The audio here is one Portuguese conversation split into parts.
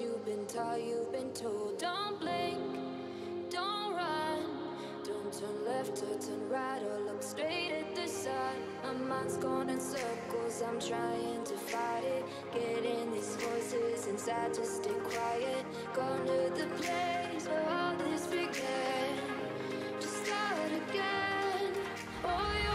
you've been taught, you've been told. Don't blink, don't run, don't turn left or turn right or look straight at the sun. My mind's going in circles, I'm trying to fight it. Getting these voices inside to stay quiet. Gone to the place where all this began. Just start again. Oh, yeah.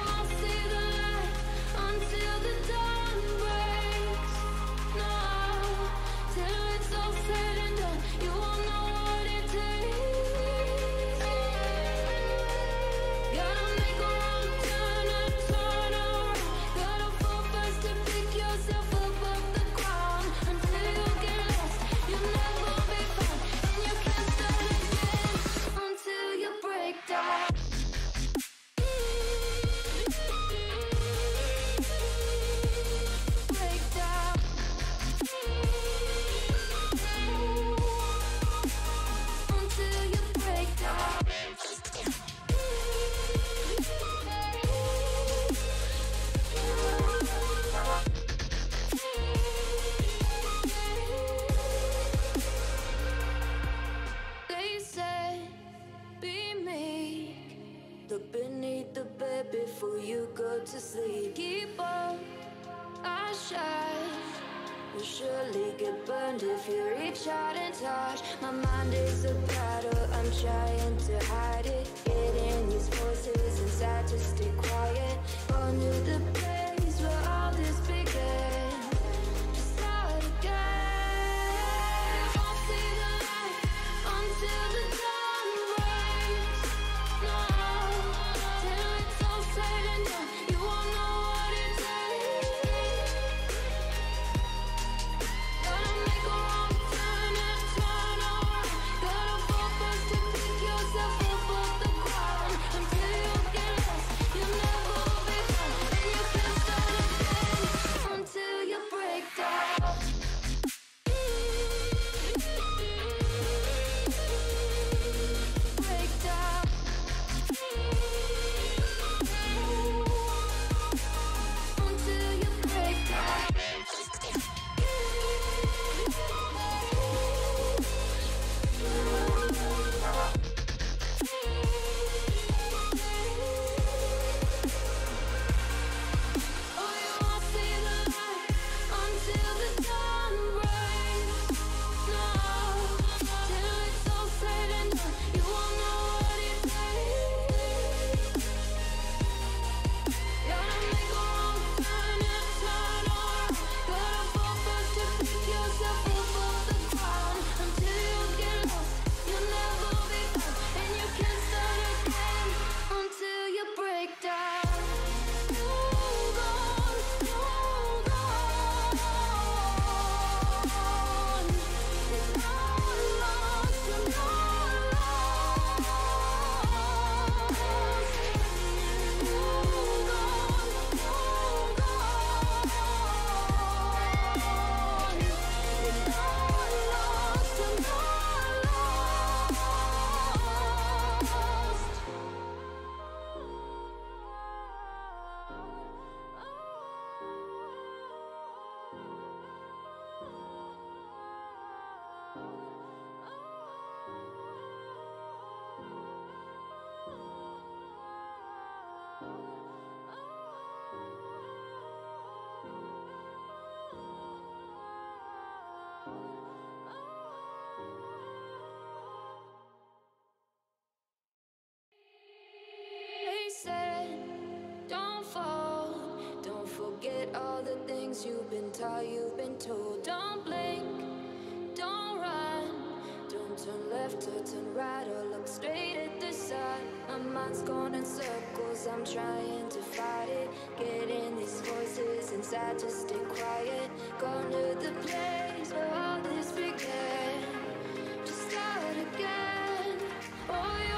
left or turn right or look straight at the sun. My mind's going in circles, I'm trying to fight it. Getting these voices inside to stay quiet. Going to the place where all this began. To start again. Oh, yeah.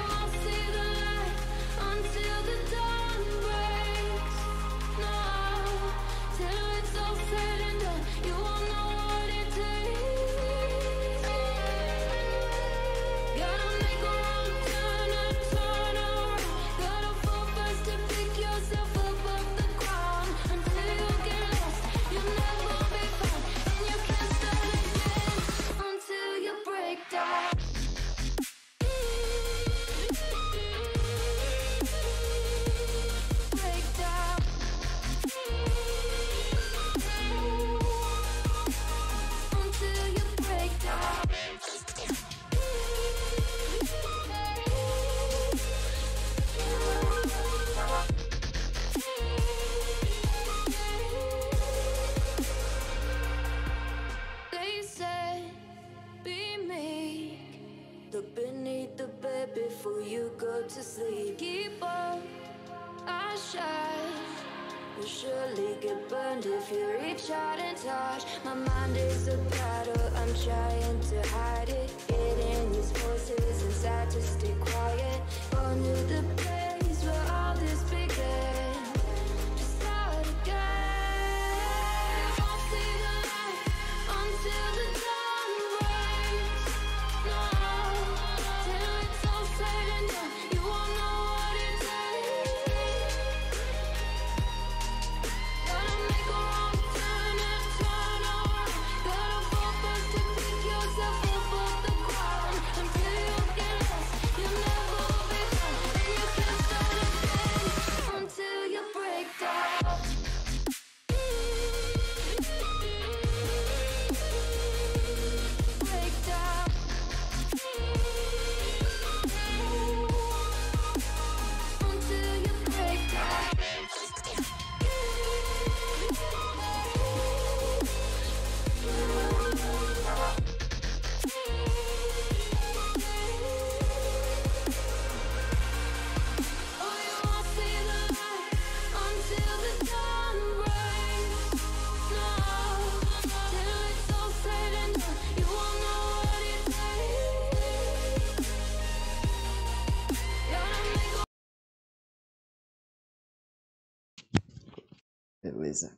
beleza?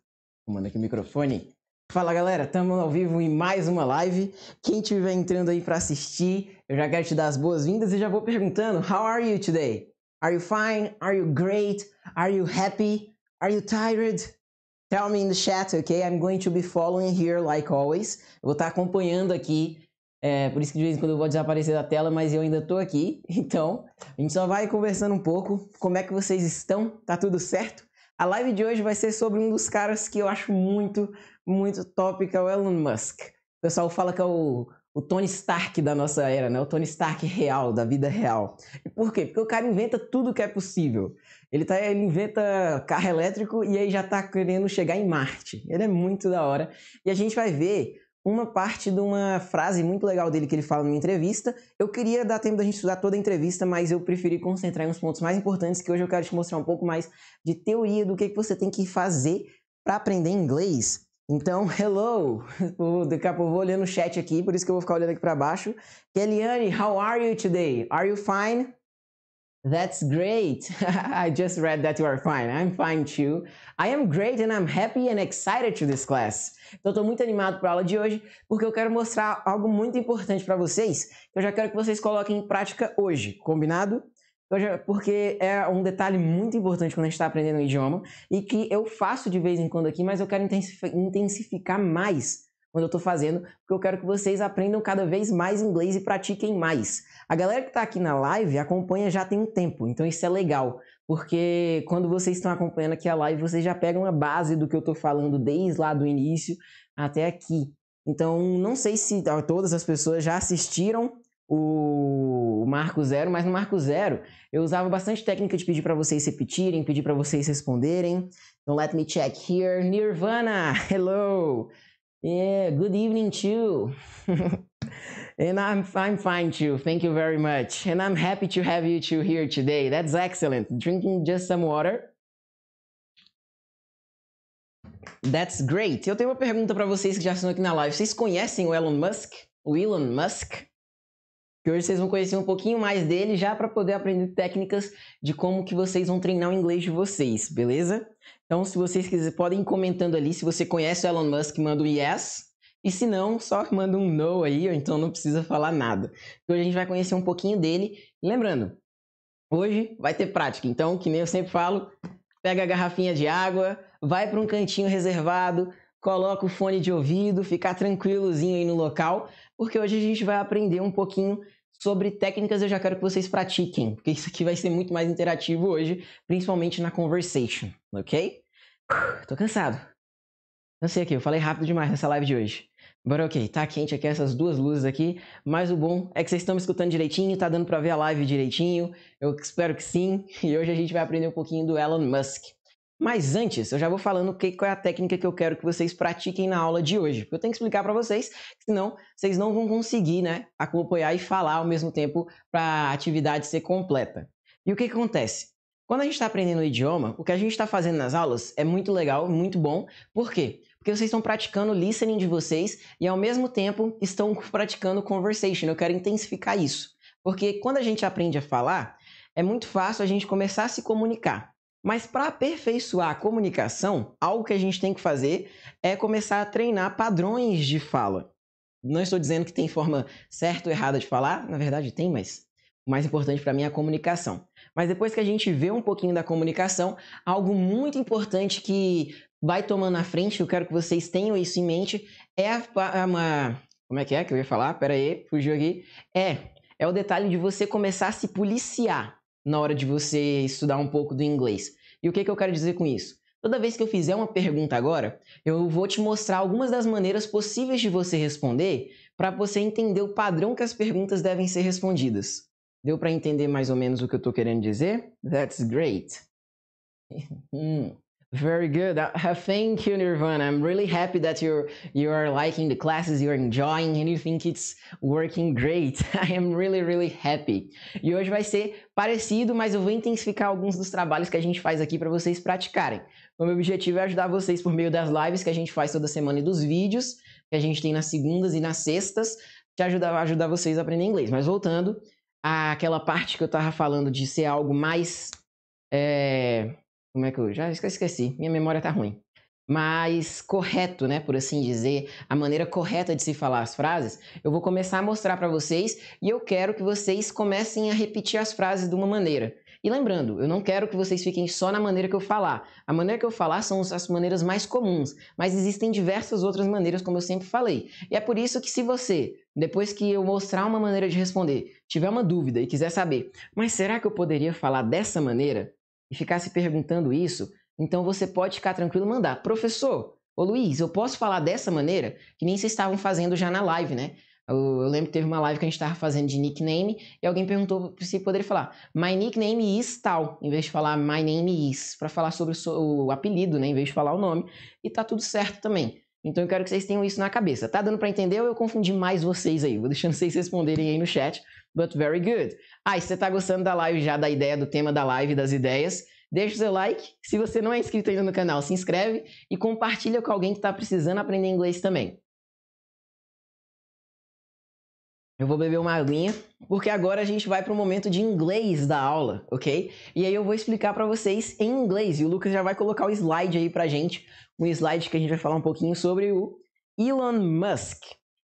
Comando aqui o microfone. Fala galera, estamos ao vivo em mais uma live. Quem estiver entrando aí para assistir, eu já quero te dar as boas-vindas e já vou perguntando: How are you today? Are you fine? Are you great? Are you happy? Are you tired? Tell me in the chat, ok? I'm going to be following here like always. Eu vou estar acompanhando aqui é, por isso que de vez em quando eu vou desaparecer da tela, mas eu ainda tô aqui. Então, a gente só vai conversando um pouco. Como é que vocês estão? Tá tudo certo? A live de hoje vai ser sobre um dos caras que eu acho muito, muito top, que é o Elon Musk. O pessoal fala que é o, o Tony Stark da nossa era, né? O Tony Stark real, da vida real. E por quê? Porque o cara inventa tudo que é possível. Ele, tá, ele inventa carro elétrico e aí já tá querendo chegar em Marte. Ele é muito da hora. E a gente vai ver uma parte de uma frase muito legal dele que ele fala numa entrevista. Eu queria dar tempo da gente estudar toda a entrevista, mas eu preferi concentrar em uns pontos mais importantes que hoje eu quero te mostrar um pouco mais de teoria do que, que você tem que fazer para aprender inglês. Então, hello! Daqui a pouco eu vou olhando o chat aqui, por isso que eu vou ficar olhando aqui para baixo. Keliane, how are you today? Are you fine? That's great. I just read that you are fine. I'm fine too. I am great and I'm happy and excited to this class. Então, estou muito animado para a aula de hoje porque eu quero mostrar algo muito importante para vocês que eu já quero que vocês coloquem em prática hoje, combinado? Porque é um detalhe muito importante quando a gente está aprendendo um idioma e que eu faço de vez em quando aqui, mas eu quero intensificar mais quando eu estou fazendo, porque eu quero que vocês aprendam cada vez mais inglês e pratiquem mais. A galera que está aqui na live acompanha já tem um tempo, então isso é legal, porque quando vocês estão acompanhando aqui a live, vocês já pegam a base do que eu estou falando desde lá do início até aqui. Então, não sei se todas as pessoas já assistiram o Marco Zero, mas no Marco Zero eu usava bastante técnica de pedir para vocês repetirem, pedir para vocês responderem. Então, let me check here. Nirvana, hello! Yeah, good evening too. and I'm, I'm fine too. Thank you very much. And I'm happy to have you two here today. That's excellent. Drinking just some water. That's great. Eu tenho uma pergunta para vocês que já estão aqui na live. Vocês conhecem o Elon Musk? O Elon Musk? Que hoje vocês vão conhecer um pouquinho mais dele já para poder aprender técnicas de como que vocês vão treinar o inglês de vocês, beleza? Então, se vocês quiserem, podem ir comentando ali. Se você conhece o Elon Musk, manda um yes. E se não, só manda um no aí, ou então não precisa falar nada. Hoje então, a gente vai conhecer um pouquinho dele. Lembrando, hoje vai ter prática. Então, que nem eu sempre falo, pega a garrafinha de água, vai para um cantinho reservado, coloca o fone de ouvido, ficar tranquilozinho aí no local, porque hoje a gente vai aprender um pouquinho sobre técnicas eu já quero que vocês pratiquem, porque isso aqui vai ser muito mais interativo hoje, principalmente na conversation, ok? tô cansado. Cansei aqui, eu falei rápido demais nessa live de hoje. Bora, ok, tá quente aqui essas duas luzes aqui, mas o bom é que vocês estão me escutando direitinho, tá dando para ver a live direitinho, eu espero que sim, e hoje a gente vai aprender um pouquinho do Elon Musk. Mas antes, eu já vou falando que, qual é a técnica que eu quero que vocês pratiquem na aula de hoje. Eu tenho que explicar para vocês, senão vocês não vão conseguir né, acompanhar e falar ao mesmo tempo para a atividade ser completa. E o que, que acontece? Quando a gente está aprendendo o idioma, o que a gente está fazendo nas aulas é muito legal, muito bom. Por quê? Porque vocês estão praticando o listening de vocês e ao mesmo tempo estão praticando conversation. Eu quero intensificar isso. Porque quando a gente aprende a falar, é muito fácil a gente começar a se comunicar. Mas para aperfeiçoar a comunicação, algo que a gente tem que fazer é começar a treinar padrões de fala. Não estou dizendo que tem forma certa ou errada de falar, na verdade tem, mas o mais importante para mim é a comunicação. Mas depois que a gente vê um pouquinho da comunicação, algo muito importante que vai tomando na frente, eu quero que vocês tenham isso em mente, é a, é uma. Como é que é que eu ia falar? Pera aí, fugiu aqui. É, é o detalhe de você começar a se policiar na hora de você estudar um pouco do inglês. E o que, que eu quero dizer com isso? Toda vez que eu fizer uma pergunta agora, eu vou te mostrar algumas das maneiras possíveis de você responder para você entender o padrão que as perguntas devem ser respondidas. Deu para entender mais ou menos o que eu estou querendo dizer? That's great. Hum. Very good. Uh, thank you, Nirvana. I'm really happy that you're you are liking the classes, you're enjoying, and you think it's working great. I am really, really happy. E hoje vai ser parecido, mas eu vou intensificar alguns dos trabalhos que a gente faz aqui para vocês praticarem. O meu objetivo é ajudar vocês por meio das lives que a gente faz toda semana e dos vídeos que a gente tem nas segundas e nas sextas, te ajudar ajudar vocês a aprender inglês. Mas voltando àquela parte que eu estava falando de ser algo mais é como é que eu já esqueci, minha memória tá ruim. Mas correto, né, por assim dizer, a maneira correta de se falar as frases, eu vou começar a mostrar para vocês e eu quero que vocês comecem a repetir as frases de uma maneira. E lembrando, eu não quero que vocês fiquem só na maneira que eu falar. A maneira que eu falar são as maneiras mais comuns, mas existem diversas outras maneiras, como eu sempre falei. E é por isso que se você, depois que eu mostrar uma maneira de responder, tiver uma dúvida e quiser saber, mas será que eu poderia falar dessa maneira? e ficar se perguntando isso, então você pode ficar tranquilo e mandar, professor, ô Luiz, eu posso falar dessa maneira? Que nem vocês estavam fazendo já na live, né? Eu, eu lembro que teve uma live que a gente estava fazendo de nickname e alguém perguntou se poderia falar My nickname is tal, em vez de falar My name is, para falar sobre o, seu, o apelido, né? Em vez de falar o nome. E tá tudo certo também. Então eu quero que vocês tenham isso na cabeça. Tá dando para entender ou eu confundi mais vocês aí? Vou deixando vocês responderem aí no chat but very good. Ah, e se você está gostando da live já, da ideia, do tema da live, das ideias, deixa o seu like. Se você não é inscrito ainda no canal, se inscreve e compartilha com alguém que está precisando aprender inglês também. Eu vou beber uma aguinha, porque agora a gente vai para o momento de inglês da aula, ok? E aí eu vou explicar para vocês em inglês, e o Lucas já vai colocar o slide aí para gente, um slide que a gente vai falar um pouquinho sobre o Elon Musk,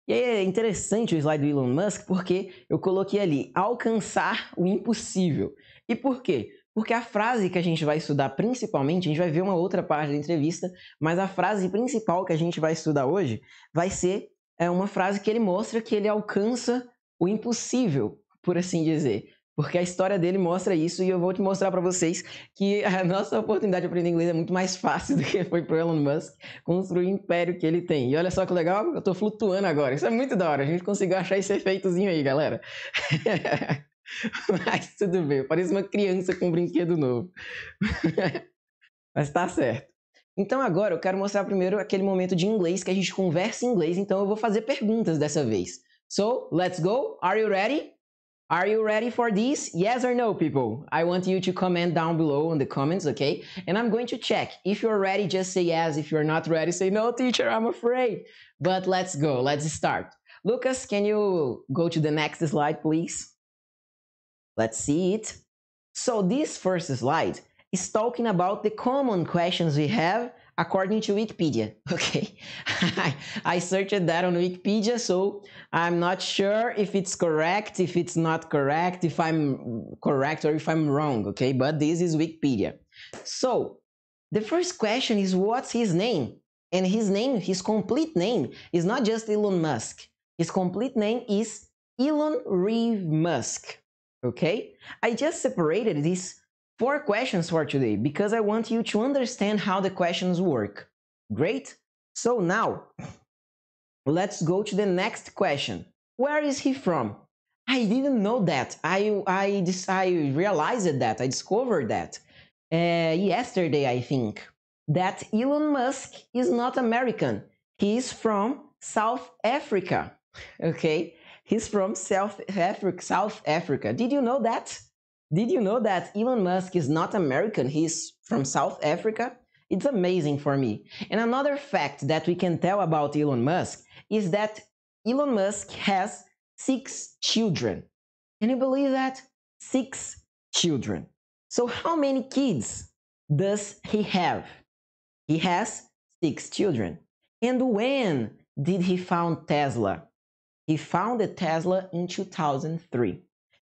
e aí é interessante o slide do Elon Musk porque eu coloquei ali alcançar o impossível. E por quê? Porque a frase que a gente vai estudar principalmente, a gente vai ver uma outra parte da entrevista, mas a frase principal que a gente vai estudar hoje vai ser é, uma frase que ele mostra que ele alcança o impossível, por assim dizer. Porque a história dele mostra isso e eu vou te mostrar para vocês que a nossa oportunidade de aprender inglês é muito mais fácil do que foi pro Elon Musk construir o império que ele tem. E olha só que legal, eu tô flutuando agora. Isso é muito da hora. A gente conseguiu achar esse efeitozinho aí, galera. Mas tudo bem, parece uma criança com um brinquedo novo. Mas tá certo. Então agora eu quero mostrar primeiro aquele momento de inglês que a gente conversa em inglês, então eu vou fazer perguntas dessa vez. So, let's go. Are you ready? Are you ready for this? Yes or no, people? I want you to comment down below on the comments, okay? And I'm going to check. If you're ready, just say yes. If you're not ready, say no, teacher, I'm afraid. But let's go, let's start. Lucas, can you go to the next slide, please? Let's see it. So this first slide is talking about the common questions we have according to Wikipedia. Okay, I searched that on Wikipedia, so I'm not sure if it's correct, if it's not correct, if I'm correct or if I'm wrong. Okay, but this is Wikipedia. So the first question is what's his name? And his name, his complete name, is not just Elon Musk. His complete name is Elon Reeve Musk. Okay, I just separated this four questions for today because I want you to understand how the questions work. Great? So now, let's go to the next question. Where is he from? I didn't know that. I I I realized that. I discovered that uh, yesterday, I think. That Elon Musk is not American. He is from South Africa. Okay, he's from South Africa. South Africa. Did you know that? Did you know that Elon Musk is not American? He's from South Africa? It's amazing for me. And another fact that we can tell about Elon Musk is that Elon Musk has six children. Can you believe that? Six children. So, how many kids does he have? He has six children. And when did he found Tesla? He founded Tesla in 2003.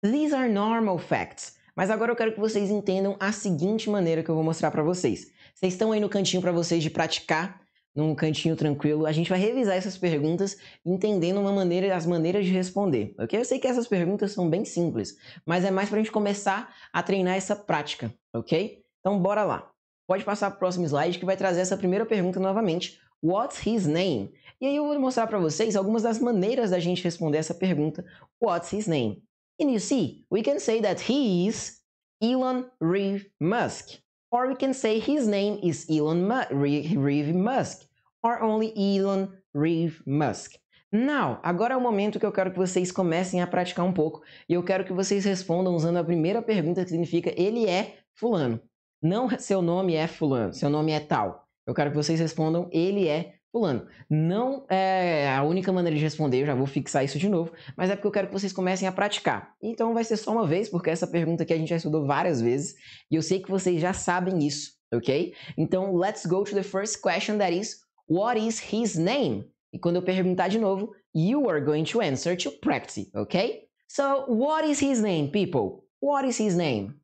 These are normal facts. Mas agora eu quero que vocês entendam a seguinte maneira que eu vou mostrar para vocês. Vocês estão aí no cantinho para vocês de praticar, num cantinho tranquilo. A gente vai revisar essas perguntas, entendendo uma maneira, as maneiras de responder. Ok? Eu sei que essas perguntas são bem simples, mas é mais para a gente começar a treinar essa prática, ok? Então bora lá. Pode passar para o próximo slide que vai trazer essa primeira pergunta novamente. What's his name? E aí eu vou mostrar para vocês algumas das maneiras da gente responder essa pergunta. What's his name? And you see, we can say that he is Elon Reeve Musk. Or we can say his name is Elon Mu Reeve Musk. Or only Elon Reeve Musk. Now, agora é o momento que eu quero que vocês comecem a praticar um pouco e eu quero que vocês respondam usando a primeira pergunta que significa ele é fulano. Não seu nome é fulano, seu nome é tal. Eu quero que vocês respondam ele é Pulando. não é a única maneira de responder, eu já vou fixar isso de novo, mas é porque eu quero que vocês comecem a praticar. Então vai ser só uma vez, porque essa pergunta aqui a gente já estudou várias vezes, e eu sei que vocês já sabem isso, ok? Então, let's go to the first question that is, what is his name? E quando eu perguntar de novo, you are going to answer to practice, ok? So, what is his name, people? What is his name?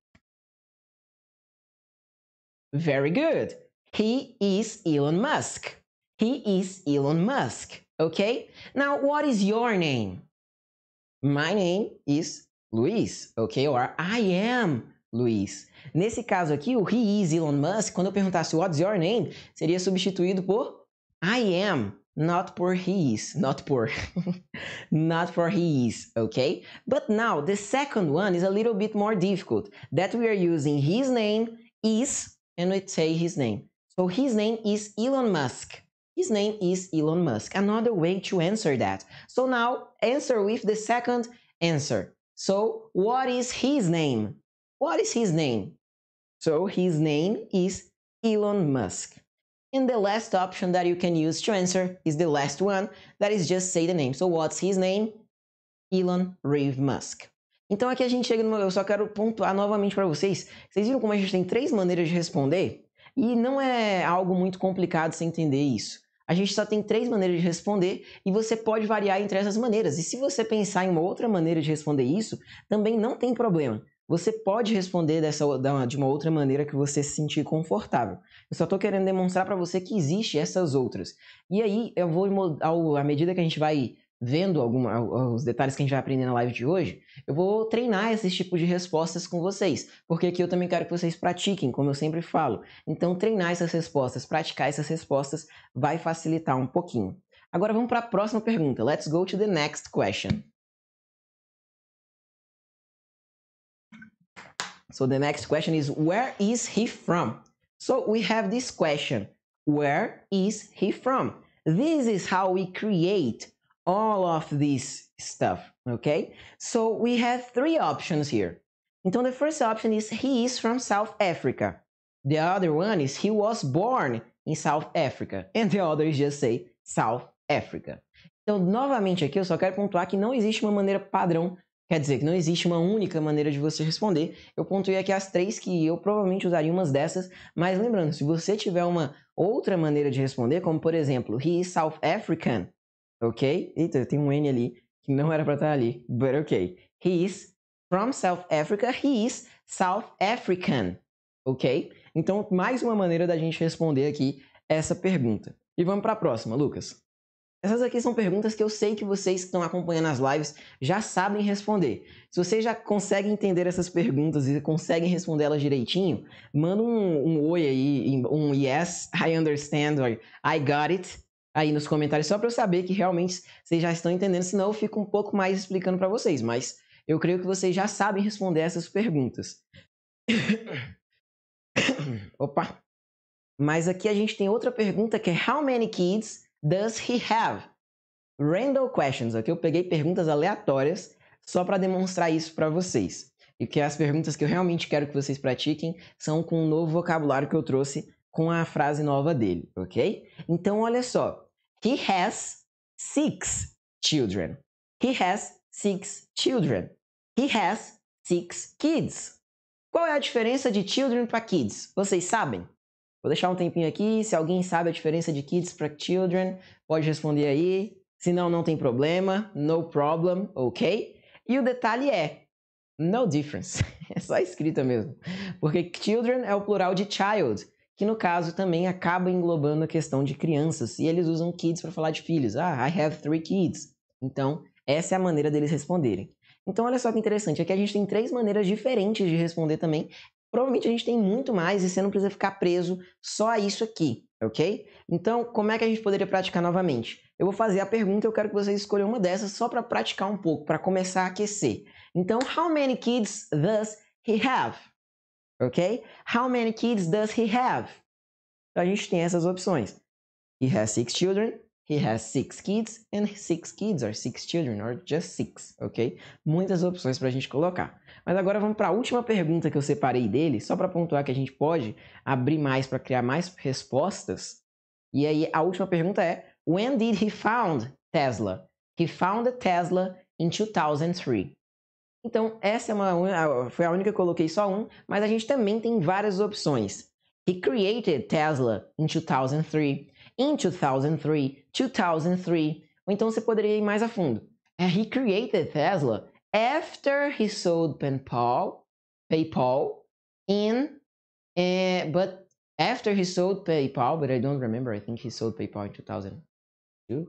Very good. He is Elon Musk. He is Elon Musk. Okay? Now, what is your name? My name is Luis. Okay? Or I am Luis. Nesse caso aqui, o he is Elon Musk, quando eu perguntasse what's your name, seria substituído por I am, not por he is, not por, not for he is, okay? But now, the second one is a little bit more difficult, that we are using his name, is, and we say his name. So his name is Elon Musk, His name is Elon Musk. Another way to answer that. So now answer with the second answer. So what is his name? What is his name? So his name is Elon Musk. And the last option that you can use to answer is the last one, that is just say the name. So what's his name? Elon Reeve Musk. Então aqui a gente chega no eu só quero pontuar novamente para vocês. Vocês viram como a gente tem três maneiras de responder e não é algo muito complicado você entender isso. A gente só tem três maneiras de responder e você pode variar entre essas maneiras. E se você pensar em uma outra maneira de responder isso, também não tem problema. Você pode responder dessa, de uma outra maneira que você se sentir confortável. Eu só estou querendo demonstrar para você que existe essas outras. E aí eu vou, ao, à medida que a gente vai vendo alguma, os detalhes que a gente vai aprender na live de hoje, eu vou treinar esses tipos de respostas com vocês, porque aqui eu também quero que vocês pratiquem, como eu sempre falo. Então, treinar essas respostas, praticar essas respostas, vai facilitar um pouquinho. Agora vamos para a próxima pergunta. Let's go to the next question. So the next question is where is he from? So we have this question. Where is he from? This is how we create all of this stuff, okay? So we have three options here. Então, the first option is he is from South Africa. The other one is he was born in South Africa. And the others just say South Africa. Então, novamente aqui, eu só quero pontuar que não existe uma maneira padrão, quer dizer, que não existe uma única maneira de você responder. Eu pontuei aqui as três que eu provavelmente usaria umas dessas, mas lembrando, se você tiver uma outra maneira de responder, como por exemplo, he is South African, ok? Eita, tem um N ali que não era para estar ali, but ok. He is from South Africa, he is South African, ok? Então, mais uma maneira da gente responder aqui essa pergunta. E vamos para a próxima, Lucas. Essas aqui são perguntas que eu sei que vocês que estão acompanhando as lives já sabem responder. Se vocês já conseguem entender essas perguntas e conseguem responder elas direitinho, manda um, um oi aí, um yes, I understand, or I got it, aí nos comentários só para eu saber que realmente vocês já estão entendendo, senão eu fico um pouco mais explicando para vocês, mas eu creio que vocês já sabem responder essas perguntas. Opa. Mas aqui a gente tem outra pergunta que é how many kids does he have? Random questions. Aqui eu peguei perguntas aleatórias só para demonstrar isso para vocês. E que as perguntas que eu realmente quero que vocês pratiquem são com o um novo vocabulário que eu trouxe com a frase nova dele, ok? Então olha só, He has six children. He has six children. He has six kids. Qual é a diferença de children para kids? Vocês sabem? Vou deixar um tempinho aqui. Se alguém sabe a diferença de kids para children, pode responder aí. Se não, não tem problema. No problem, ok? E o detalhe é: no difference. É só escrita mesmo. Porque children é o plural de child que no caso também acaba englobando a questão de crianças, e eles usam kids para falar de filhos. Ah, I have three kids. Então, essa é a maneira deles responderem. Então, olha só que interessante, aqui a gente tem três maneiras diferentes de responder também. Provavelmente a gente tem muito mais e você não precisa ficar preso só a isso aqui, ok? Então, como é que a gente poderia praticar novamente? Eu vou fazer a pergunta, e eu quero que vocês escolham uma dessas só para praticar um pouco, para começar a aquecer. Então, how many kids does he have? ok? How many kids does he have? Então a gente tem essas opções. He has six children, he has six kids, and six kids are six children or just six, ok? Muitas opções para a gente colocar. Mas agora vamos para a última pergunta que eu separei dele, só para pontuar que a gente pode abrir mais para criar mais respostas. E aí a última pergunta é: When did he found Tesla? He found Tesla in 2003. Então, essa é uma, foi a única que eu coloquei só um, mas a gente também tem várias opções. He created Tesla in 2003, in 2003, 2003. Ou então você poderia ir mais a fundo. É, he created Tesla after he sold PayPal, PayPal in, uh, but after he sold PayPal, but I don't remember. I think he sold PayPal in 2002.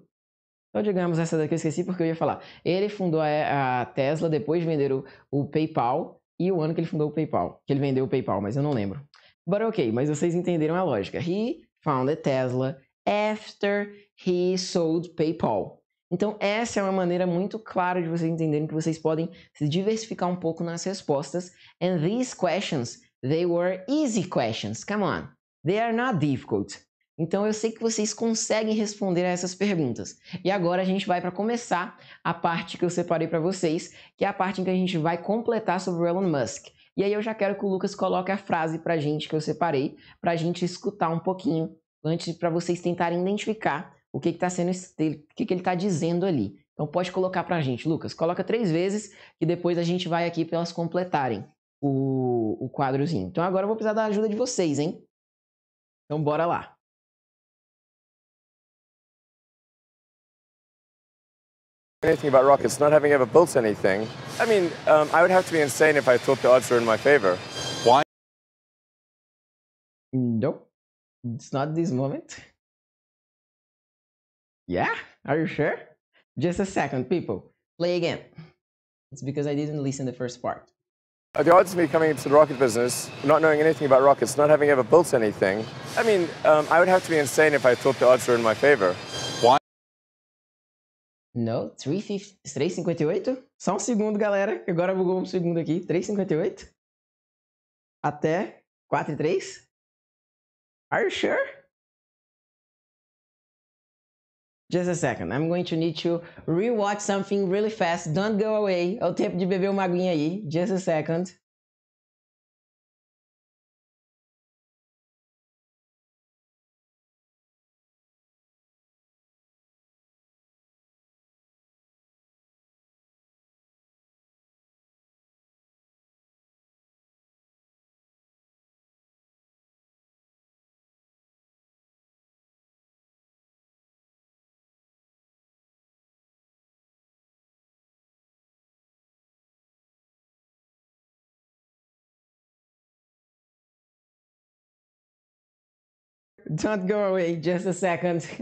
Então, digamos, essa daqui eu esqueci porque eu ia falar. Ele fundou a, Tesla depois de vender o, o PayPal e o ano que ele fundou o PayPal, que ele vendeu o PayPal, mas eu não lembro. But ok, mas vocês entenderam a lógica. He founded Tesla after he sold PayPal. Então, essa é uma maneira muito clara de vocês entenderem que vocês podem se diversificar um pouco nas respostas. And these questions, they were easy questions. Come on. They are not difficult. Então eu sei que vocês conseguem responder a essas perguntas. E agora a gente vai para começar a parte que eu separei para vocês, que é a parte em que a gente vai completar sobre o Elon Musk. E aí eu já quero que o Lucas coloque a frase para a gente que eu separei, para a gente escutar um pouquinho antes para vocês tentarem identificar o que está sendo, o que, que ele está dizendo ali. Então pode colocar para a gente, Lucas. Coloca três vezes e depois a gente vai aqui para elas completarem o, o quadrozinho. Então agora eu vou precisar da ajuda de vocês, hein? Então bora lá. anything about rockets, not having ever built anything. I mean, um, I would have to be insane if I thought the odds were in my favor. Why? Nope. It's not this moment. Yeah? Are you sure? Just a second, people. Play again. It's because I didn't listen the first part. The odds of me coming into the rocket business, not knowing anything about rockets, not having ever built anything, I mean, um, I would have to be insane if I thought the odds were in my favor. No, 3,58? Só um segundo, galera, que agora bugou um segundo aqui. 3,58? Até e 3? Are you sure? Just a second, I'm going to need to rewatch something really fast. Don't go away. É o tempo de beber uma aguinha aí. Just a second. Don't go away, just a second.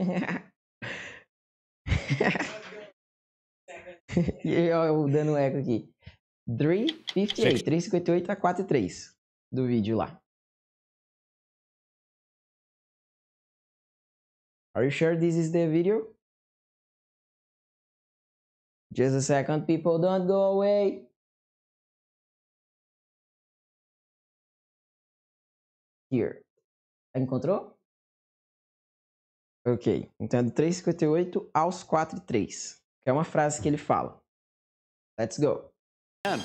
e eu dando eco aqui. 358, 358 a 43 do vídeo lá. Are you sure this is the video? Just a second, people, don't go away. Here. Encontrou? Ok. Então é do 3,58 aos 4,3. Que é uma frase que ele fala. Let's go. Uh,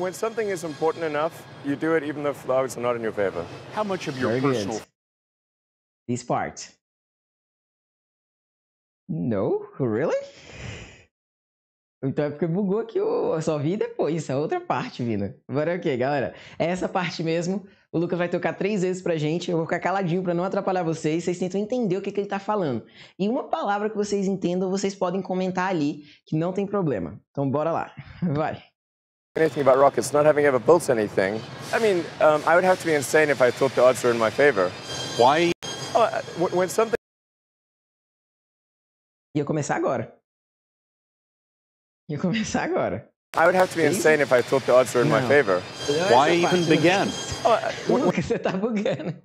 when something is important enough, you do it even if the are not in your favor. How much of your personal... Good. This part. No? Really? Então é porque bugou que eu só vi depois, essa outra parte, Vina. Agora é o que, galera? É essa parte mesmo. O Lucas vai tocar três vezes pra gente, eu vou ficar caladinho para não atrapalhar vocês, vocês tentam entender o que, que ele tá falando. E uma palavra que vocês entendam, vocês podem comentar ali, que não tem problema. Então bora lá, vai. Anything about rockets, not having ever built anything. I mean, um, I would have to be insane if I thought the odds were in my favor. Why? Oh, uh, when something... Ia começar agora. Ia começar agora. I would have to be insane if I thought the odds were in my favor. Why even begin? o que você tá bugando.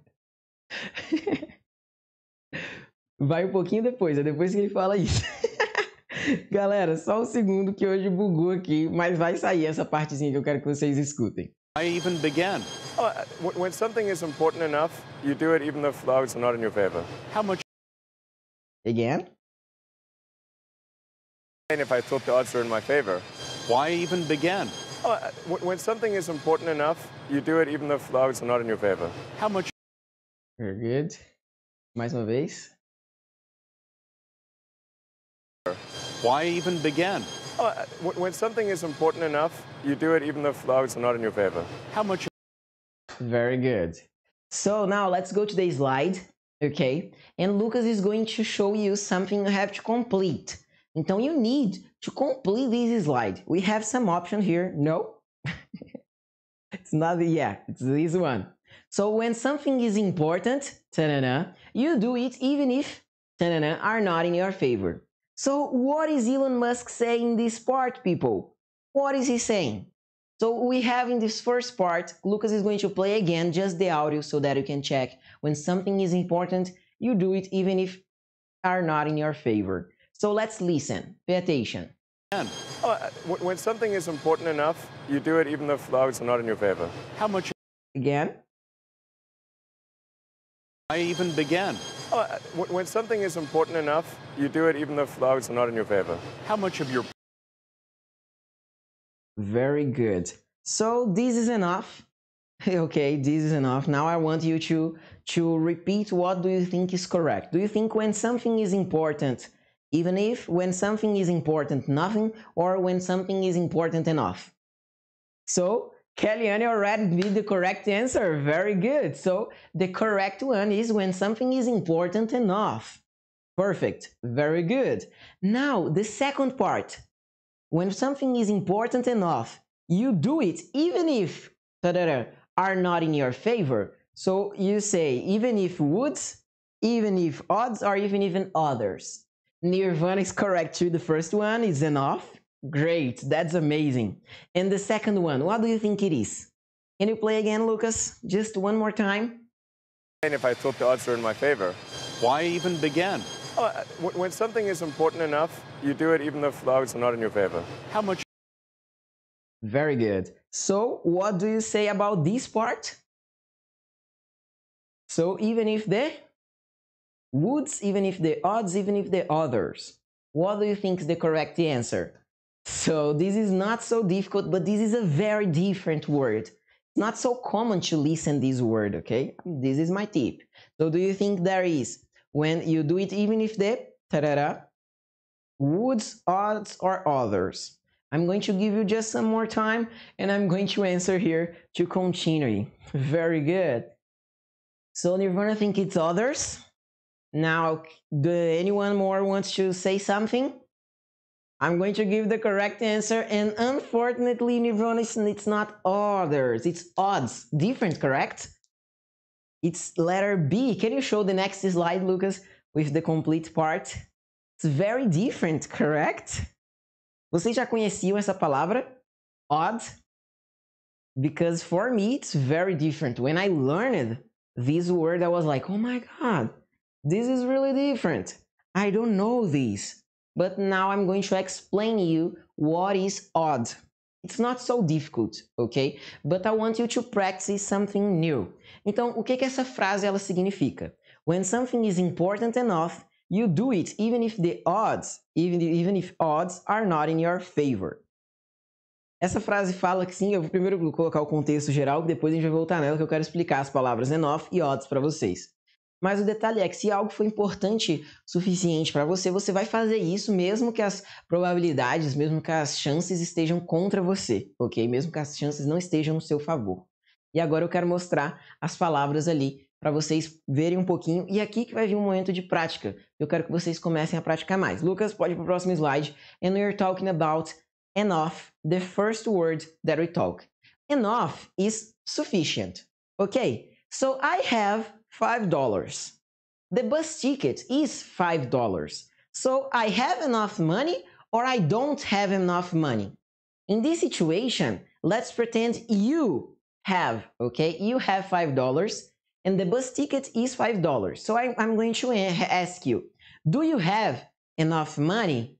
Vai um pouquinho depois, é depois que ele fala isso. Galera, só um segundo que hoje bugou aqui, mas vai sair essa partezinha que eu quero que vocês escutem. I even began. Oh, when something is important enough, you do it even though the odds are not in your favor. How much? Again? And if I thought the odds were in my favor, why even begin? Oh, uh, when something is important enough, you do it even if the odds are not in your favor. How much? Very good. Mais uma vez. Why even begin? Oh, uh, when something is important enough, you do it even if the odds are not in your favor. How much? Very good. So now let's go to the slide, okay? And Lucas is going to show you something you have to complete. Então you need to complete this slide. We have some option here. No, it's not the, yeah, it's this one. So when something is important, you do it even if are not in your favor. So what is Elon Musk saying in this part, people? What is he saying? So we have in this first part, Lucas is going to play again just the audio so that you can check when something is important, you do it even if are not in your favor. So let's listen. Pay attention. Oh, uh, when something is important enough, you do it even if the are not in your favor. How much? Again? I even began. Oh, uh, when something is important enough, you do it even if the are not in your favor. How much of your. Very good. So this is enough. okay, this is enough. Now I want you to to repeat what do you think is correct. Do you think when something is important, even if when something is important nothing or when something is important enough. So Kellyanne already did the correct answer. Very good. So the correct one is when something is important enough. Perfect. Very good. Now, the second part. When something is important enough, you do it even if are not in your favor. So you say even if woods, even if odds, or even even others. Nirvana is correct too. The first one is enough. Great, that's amazing. And the second one, what do you think it is? Can you play again, Lucas? Just one more time. And if I thought the odds were in my favor. Why even begin? Oh, uh, when something is important enough, you do it even if the odds are not in your favor. How much? Very good. So, what do you say about this part? So, even if the Woods, even if the odds, even if the others. What do you think is the correct answer? So this is not so difficult, but this is a very different word. It's not so common to listen this word, okay? This is my tip. So do you think there is when you do it even if the tarara woods, odds or others? I'm going to give you just some more time and I'm going to answer here to continue. Very good. So you're going to think it's others. Now, do anyone more wants to say something? I'm going to give the correct answer, and unfortunately, Nivron, it's not orders, it's odds. Different, correct? It's letter B. Can you show the next slide, Lucas, with the complete part? It's very different, correct? Vocês já conheciam essa palavra? Odd? Because for me, it's very different. When I learned this word, I was like, oh my god, This is really different. I don't know this. But now I'm going to explain you what is odd. It's not so difficult, ok? But I want you to practice something new. Então, o que, que essa frase ela significa? When something is important enough, you do it even if the odds, even, even if odds are not in your favor. Essa frase fala que sim, eu vou primeiro colocar o contexto geral, depois a gente vai voltar nela que eu quero explicar as palavras enough e odds para vocês. Mas o detalhe é que se algo foi importante suficiente para você, você vai fazer isso mesmo que as probabilidades, mesmo que as chances estejam contra você, ok? Mesmo que as chances não estejam no seu favor. E agora eu quero mostrar as palavras ali para vocês verem um pouquinho. E aqui que vai vir um momento de prática. Eu quero que vocês comecem a praticar mais. Lucas, pode ir para o próximo slide. And we're talking about enough, the first word that we talk. Enough is sufficient, ok? So I have $5. The bus ticket is $5. So I have enough money or I don't have enough money. In this situation, let's pretend you have, okay? You have $5 and the bus ticket is $5. So I, am going to ask you, do you have enough money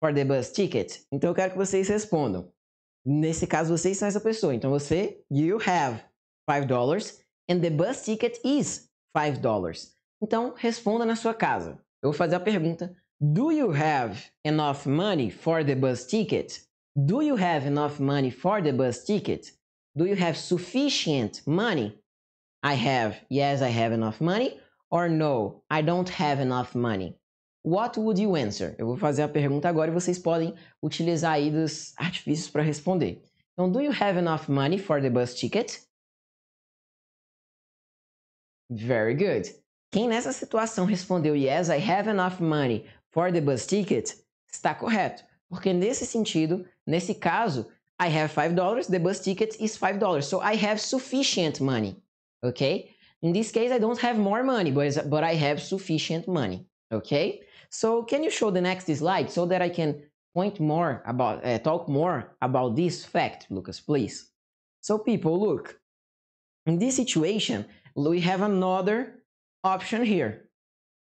for the bus ticket? Então eu quero que vocês respondam. Nesse caso, vocês são essa pessoa. Então você, you have $5 and the bus ticket is Five dollars? Então, responda na sua casa. Eu vou fazer a pergunta: Do you have enough money for the bus ticket? Do you have enough money for the bus ticket? Do you have sufficient money? I have, yes, I have enough money. Or no, I don't have enough money. What would you answer? Eu vou fazer a pergunta agora e vocês podem utilizar aí dos artifícios para responder. Então, do you have enough money for the bus ticket? Very good. Quem nessa situação respondeu Yes, I have enough money for the bus ticket está correto, porque nesse sentido, nesse caso, I have five dollars, the bus ticket is five dollars, so I have sufficient money. Okay? In this case, I don't have more money, but, but I have sufficient money. Okay? So can you show the next slide so that I can point more about, uh, talk more about this fact, Lucas, please? So people, look, in this situation, we have another option here.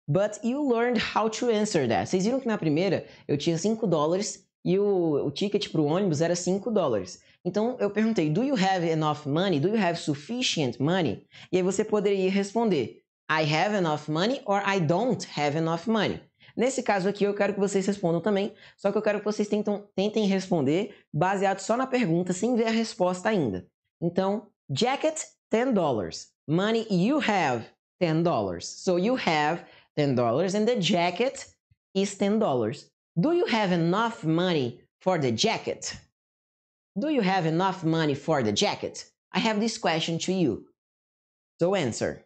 But you learned how to answer that. Vocês viram que na primeira eu tinha 5 dólares e o, o ticket para o ônibus era 5 dólares. Então eu perguntei, do you have enough money? Do you have sufficient money? E aí você poderia responder, I have enough money or I don't have enough money. Nesse caso aqui, eu quero que vocês respondam também, só que eu quero que vocês tentam, tentem responder baseado só na pergunta, sem ver a resposta ainda. Então, jacket, 10 dólares money you have ten dollars. So you have ten dollars, and the jacket is ten dollars. Do you have enough money for the jacket? Do you have enough money for the jacket? I have this question to you. So answer.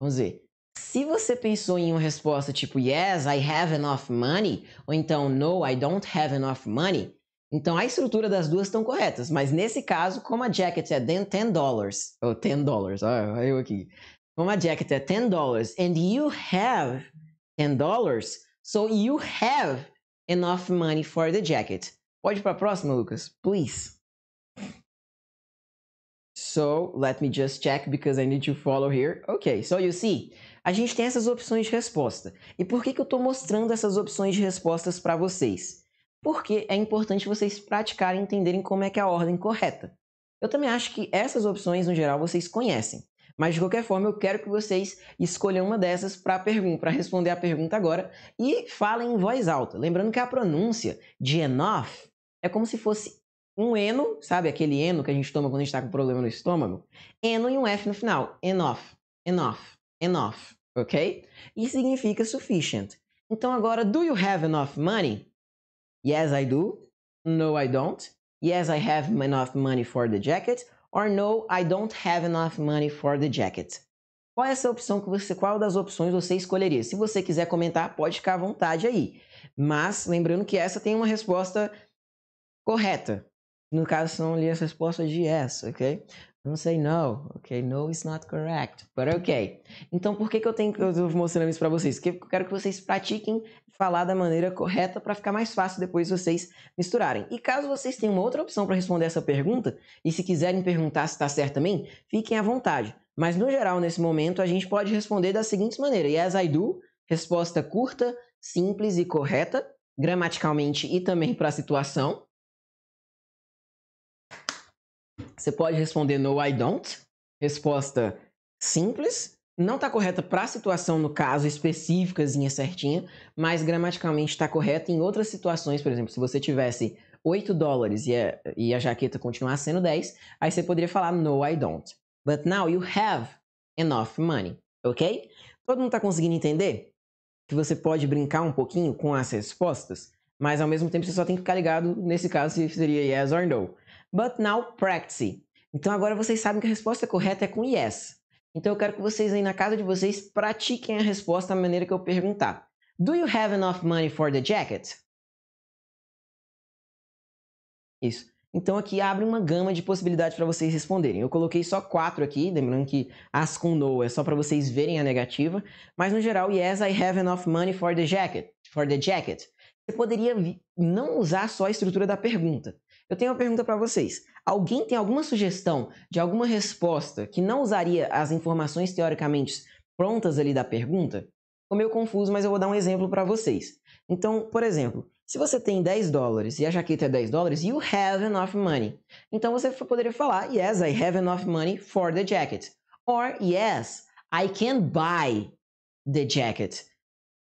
Vamos ver. Se você pensou em uma resposta tipo yes, I have enough money, ou então no, I don't have enough money, então a estrutura das duas estão corretas, mas nesse caso, como a jacket é 10 dólares, ou 10 dólares, olha eu aqui. Como a jacket é 10 dólares and you have 10 dólares, so you have enough money for the jacket. Pode para a próxima, Lucas, please. So let me just check because I need to follow here. Ok, so you see, a gente tem essas opções de resposta. E por que, que eu estou mostrando essas opções de respostas para vocês? porque é importante vocês praticarem e entenderem como é que é a ordem correta. Eu também acho que essas opções, no geral, vocês conhecem. Mas, de qualquer forma, eu quero que vocês escolham uma dessas para responder a pergunta agora e falem em voz alta. Lembrando que a pronúncia de enough é como se fosse um eno, sabe aquele eno que a gente toma quando a gente está com problema no estômago? Eno e um F no final. Enough, enough, enough, ok? E significa sufficient. Então, agora, do you have enough money? Yes, I do. No, I don't. Yes, I have enough money for the jacket. Or no, I don't have enough money for the jacket. Qual é essa opção que você, qual das opções você escolheria? Se você quiser comentar, pode ficar à vontade aí. Mas lembrando que essa tem uma resposta correta. No caso, são ali as respostas de yes, ok? Não sei, no. Ok, no is not correct. But ok. Então, por que, que eu tenho que eu estou mostrando isso para vocês? Porque eu quero que vocês pratiquem falar da maneira correta para ficar mais fácil depois vocês misturarem. E caso vocês tenham uma outra opção para responder essa pergunta, e se quiserem perguntar se está certo também, fiquem à vontade. Mas, no geral, nesse momento, a gente pode responder da seguinte maneira. Yes, I do. Resposta curta, simples e correta, gramaticalmente e também para a situação. Você pode responder no I don't. Resposta simples, não está correta para a situação, no caso, específica, certinha, mas gramaticalmente está correta em outras situações, por exemplo, se você tivesse 8 dólares e a, e a jaqueta continuar sendo 10, aí você poderia falar no I don't. But now you have enough money, ok? Todo mundo está conseguindo entender que você pode brincar um pouquinho com as respostas, mas ao mesmo tempo você só tem que ficar ligado, nesse caso se seria yes or no. But now practice. Então agora vocês sabem que a resposta correta é com yes. Então eu quero que vocês aí na casa de vocês pratiquem a resposta da maneira que eu perguntar. Do you have enough money for the jacket? Isso. Então aqui abre uma gama de possibilidades para vocês responderem. Eu coloquei só quatro aqui, lembrando que as com no é só para vocês verem a negativa, mas no geral yes I have enough money for the jacket, for the jacket. Você poderia não usar só a estrutura da pergunta. Eu tenho uma pergunta para vocês. Alguém tem alguma sugestão de alguma resposta que não usaria as informações teoricamente prontas ali da pergunta? Ficou meio confuso, mas eu vou dar um exemplo para vocês. Então, por exemplo, se você tem 10 dólares e a jaqueta é 10 dólares, you have enough money. Então você poderia falar, yes, I have enough money for the jacket. Or, yes, I can buy the jacket.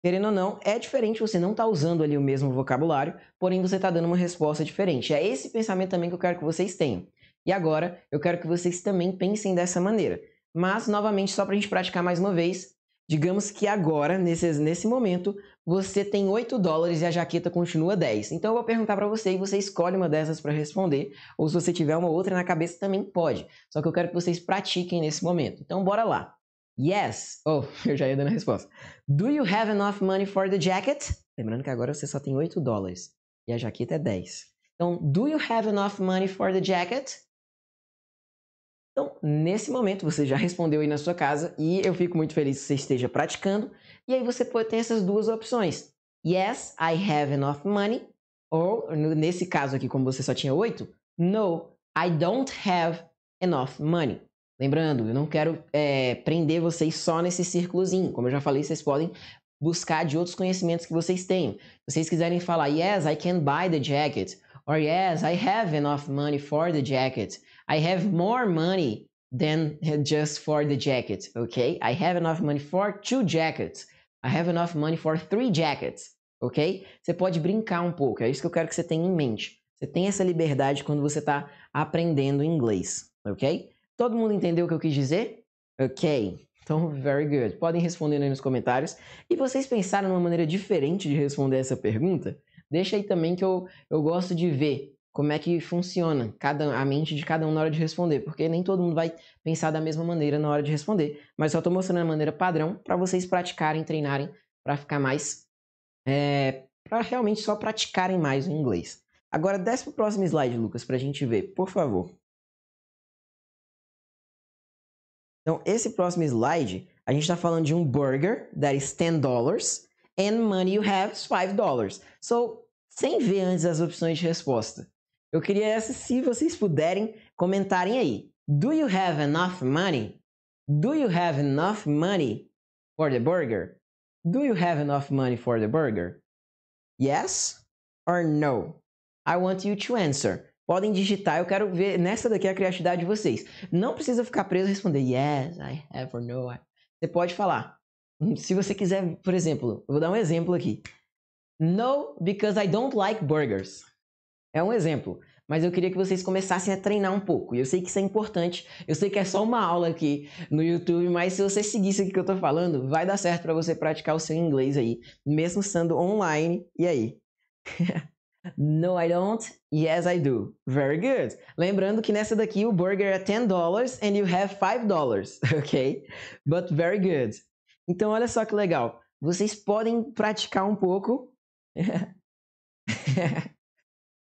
Querendo ou não, é diferente, você não está usando ali o mesmo vocabulário, porém você está dando uma resposta diferente. É esse pensamento também que eu quero que vocês tenham. E agora, eu quero que vocês também pensem dessa maneira. Mas, novamente, só para a gente praticar mais uma vez, digamos que agora, nesse, nesse momento, você tem 8 dólares e a jaqueta continua 10. Então, eu vou perguntar para você e você escolhe uma dessas para responder, ou se você tiver uma outra na cabeça, também pode. Só que eu quero que vocês pratiquem nesse momento. Então, bora lá. Yes. Oh, eu já ia dando a resposta. Do you have enough money for the jacket? Lembrando que agora você só tem 8 dólares e a jaqueta é 10. Então, do you have enough money for the jacket? Então, nesse momento você já respondeu aí na sua casa e eu fico muito feliz que você esteja praticando. E aí você pode ter essas duas opções. Yes, I have enough money. Ou, nesse caso aqui, como você só tinha 8, No, I don't have enough money. Lembrando, eu não quero é, prender vocês só nesse círculozinho. Como eu já falei, vocês podem buscar de outros conhecimentos que vocês têm. Se vocês quiserem falar, yes, I can buy the jacket. Or yes, I have enough money for the jacket. I have more money than just for the jacket, ok? I have enough money for two jackets. I have enough money for three jackets, ok? Você pode brincar um pouco, é isso que eu quero que você tenha em mente. Você tem essa liberdade quando você está aprendendo inglês, ok? Todo mundo entendeu o que eu quis dizer? Ok. Então, very good. Podem responder aí nos comentários. E vocês pensaram numa maneira diferente de responder essa pergunta? Deixa aí também que eu, eu gosto de ver como é que funciona cada, a mente de cada um na hora de responder, porque nem todo mundo vai pensar da mesma maneira na hora de responder. Mas só estou mostrando a maneira padrão para vocês praticarem, treinarem, para ficar mais. É, para realmente só praticarem mais o inglês. Agora, desce para o próximo slide, Lucas, para a gente ver, por favor. Então, esse próximo slide, a gente está falando de um burger that is 10 dollars and money you have is 5 dollars. So, sem ver antes as opções de resposta. Eu queria essa, se vocês puderem, comentarem aí. Do you have enough money? Do you have enough money for the burger? Do you have enough money for the burger? Yes or no? I want you to answer podem digitar. Eu quero ver nessa daqui a criatividade de vocês. Não precisa ficar preso e responder yes, I have or no. Você pode falar. Se você quiser, por exemplo, eu vou dar um exemplo aqui. No, because I don't like burgers. É um exemplo. Mas eu queria que vocês começassem a treinar um pouco. E eu sei que isso é importante. Eu sei que é só uma aula aqui no YouTube, mas se você seguir isso aqui que eu tô falando, vai dar certo para você praticar o seu inglês aí, mesmo sendo online. E aí? No, I don't. Yes, I do. Very good. Lembrando que nessa daqui o burger é 10 dollars and you have 5 dollars, ok? But very good. Então, olha só que legal. Vocês podem praticar um pouco.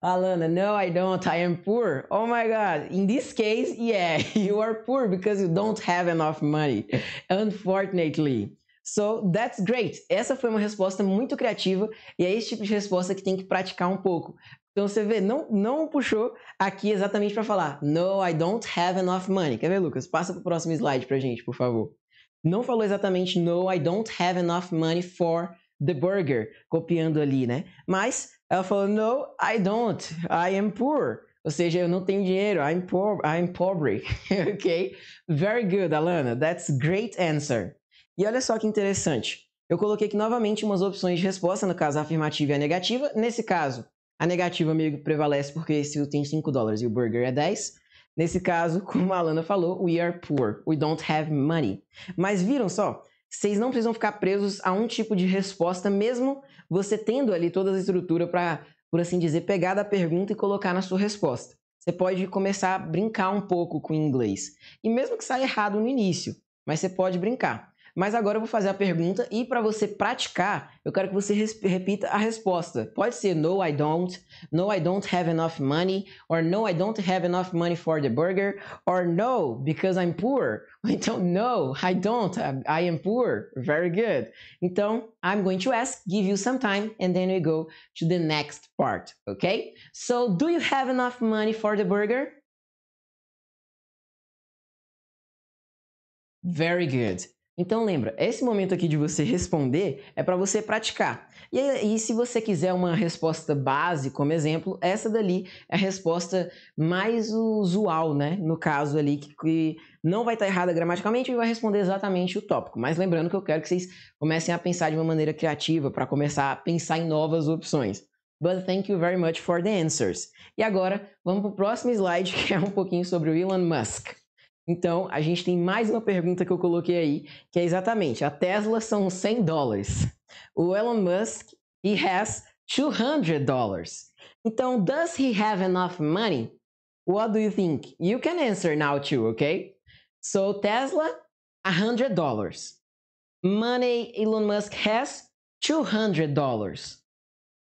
Alana, no, I don't. I am poor. Oh my God. In this case, yeah, you are poor because you don't have enough money. Unfortunately. So that's great. Essa foi uma resposta muito criativa e é esse tipo de resposta que tem que praticar um pouco. Então você vê, não, não puxou aqui exatamente para falar No, I don't have enough money. Quer ver, Lucas? Passa para o próximo slide para gente, por favor. Não falou exatamente No, I don't have enough money for the burger, copiando ali, né? Mas ela falou No, I don't. I am poor. Ou seja, eu não tenho dinheiro. I'm poor. I'm pobre. ok? Very good, Alana. That's great answer. E olha só que interessante. Eu coloquei aqui novamente umas opções de resposta, no caso a afirmativa e a negativa. Nesse caso, a negativa meio que prevalece porque se o tem 5 dólares e o burger é 10. Nesse caso, como a Alana falou, we are poor, we don't have money. Mas viram só? Vocês não precisam ficar presos a um tipo de resposta, mesmo você tendo ali toda a estrutura para, por assim dizer, pegar da pergunta e colocar na sua resposta. Você pode começar a brincar um pouco com o inglês. E mesmo que saia errado no início, mas você pode brincar. Mas agora eu vou fazer a pergunta e para você praticar, eu quero que você repita a resposta. Pode ser no I don't, no I don't have enough money, or no I don't have enough money for the burger, or no because I'm poor. então no I don't, I am poor. Very good. Então I'm going to ask, give you some time and then we go to the next part, okay? So do you have enough money for the burger? Very good. Então lembra, esse momento aqui de você responder é para você praticar. E, aí, se você quiser uma resposta base como exemplo, essa dali é a resposta mais usual, né? No caso ali que, que não vai estar tá errada gramaticalmente e vai responder exatamente o tópico. Mas lembrando que eu quero que vocês comecem a pensar de uma maneira criativa para começar a pensar em novas opções. But thank you very much for the answers. E agora, vamos para o próximo slide que é um pouquinho sobre o Elon Musk. Então, a gente tem mais uma pergunta que eu coloquei aí, que é exatamente: a Tesla são 100 dólares. O Elon Musk, he has 200 dollars. Então, does he have enough money? What do you think? You can answer now too, okay? So, Tesla, 100 dollars. Money Elon Musk has 200 dollars.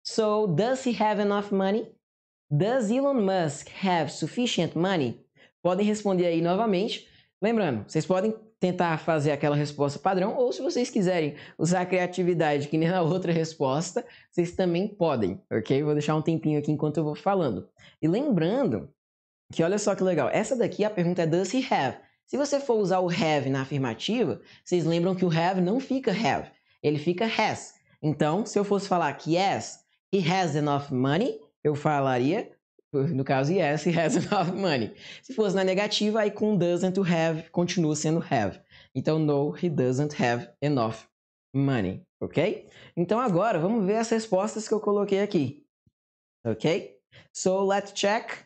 So, does he have enough money? Does Elon Musk have sufficient money? podem responder aí novamente. Lembrando, vocês podem tentar fazer aquela resposta padrão, ou se vocês quiserem usar a criatividade que nem na outra resposta, vocês também podem, ok? Vou deixar um tempinho aqui enquanto eu vou falando. E lembrando que olha só que legal, essa daqui a pergunta é does he have? Se você for usar o have na afirmativa, vocês lembram que o have não fica have, ele fica has. Então, se eu fosse falar que yes, he has enough money, eu falaria no caso, yes, he has enough money. Se fosse na negativa, aí com doesn't have continua sendo have. Então, no, he doesn't have enough money, ok? Então, agora, vamos ver as respostas que eu coloquei aqui, ok? So, let's check.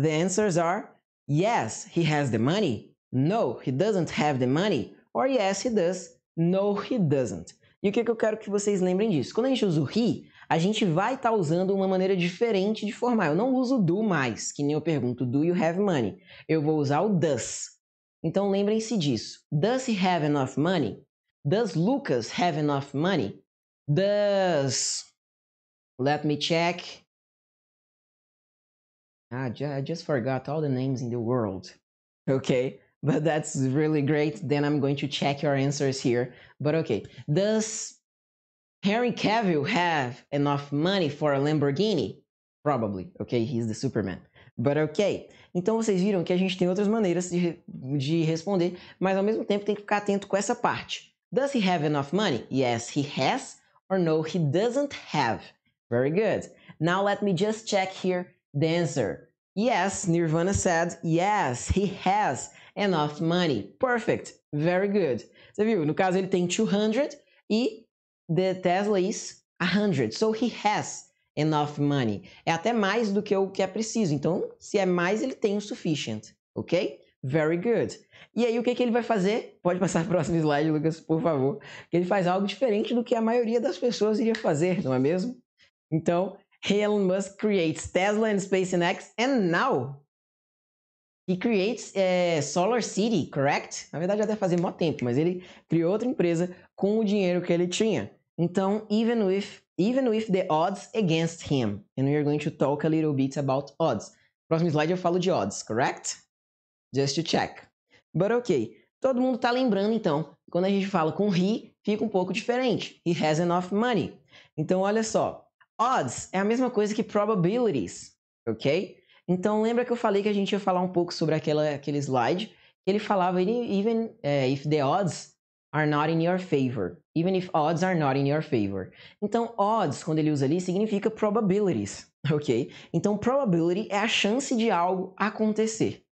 The answers are yes, he has the money. No, he doesn't have the money. Or yes, he does. No, he doesn't. E o que, que eu quero que vocês lembrem disso? Quando a gente usa o he, a gente vai estar tá usando uma maneira diferente de formar. Eu não uso do mais, que nem eu pergunto do you have money. Eu vou usar o does. Então lembrem-se disso. Does he have enough money? Does Lucas have enough money? Does Let me check. Ah, I just forgot all the names in the world. Okay, but that's really great. Then I'm going to check your answers here. But okay, does Henry Cavill have enough money for a Lamborghini? Probably, ok? He's the Superman. But ok. Então vocês viram que a gente tem outras maneiras de, de responder, mas ao mesmo tempo tem que ficar atento com essa parte. Does he have enough money? Yes, he has. Or no, he doesn't have. Very good. Now let me just check here the answer. Yes, Nirvana said, yes, he has enough money. Perfect. Very good. Você viu? No caso, ele tem 200 e the Tesla is 100. So he has enough money. É até mais do que o que é preciso. Então, se é mais, ele tem o sufficient, ok? Very good. E aí, o que, que ele vai fazer? Pode passar para o próximo slide, Lucas, por favor. Ele faz algo diferente do que a maioria das pessoas iria fazer, não é mesmo? Então, Elon Musk creates Tesla and SpaceX, and now he creates é, Solar City, correct? Na verdade, até fazia muito tempo, mas ele criou outra empresa com o dinheiro que ele tinha. Então, even with, even with the odds against him. And we're going to talk a little bit about odds. Próximo slide eu falo de odds, correct? Just to check. But ok. Todo mundo tá lembrando, então, quando a gente fala com he, fica um pouco diferente. He has enough money. Então, olha só. Odds é a mesma coisa que probabilities, ok? Então, lembra que eu falei que a gente ia falar um pouco sobre aquela, aquele slide? Ele falava, even uh, if the odds are not in your favor. Even if odds are not in your favor. Então, odds, quando ele usa ali, significa probabilities, ok? Então, probability é a chance de algo acontecer.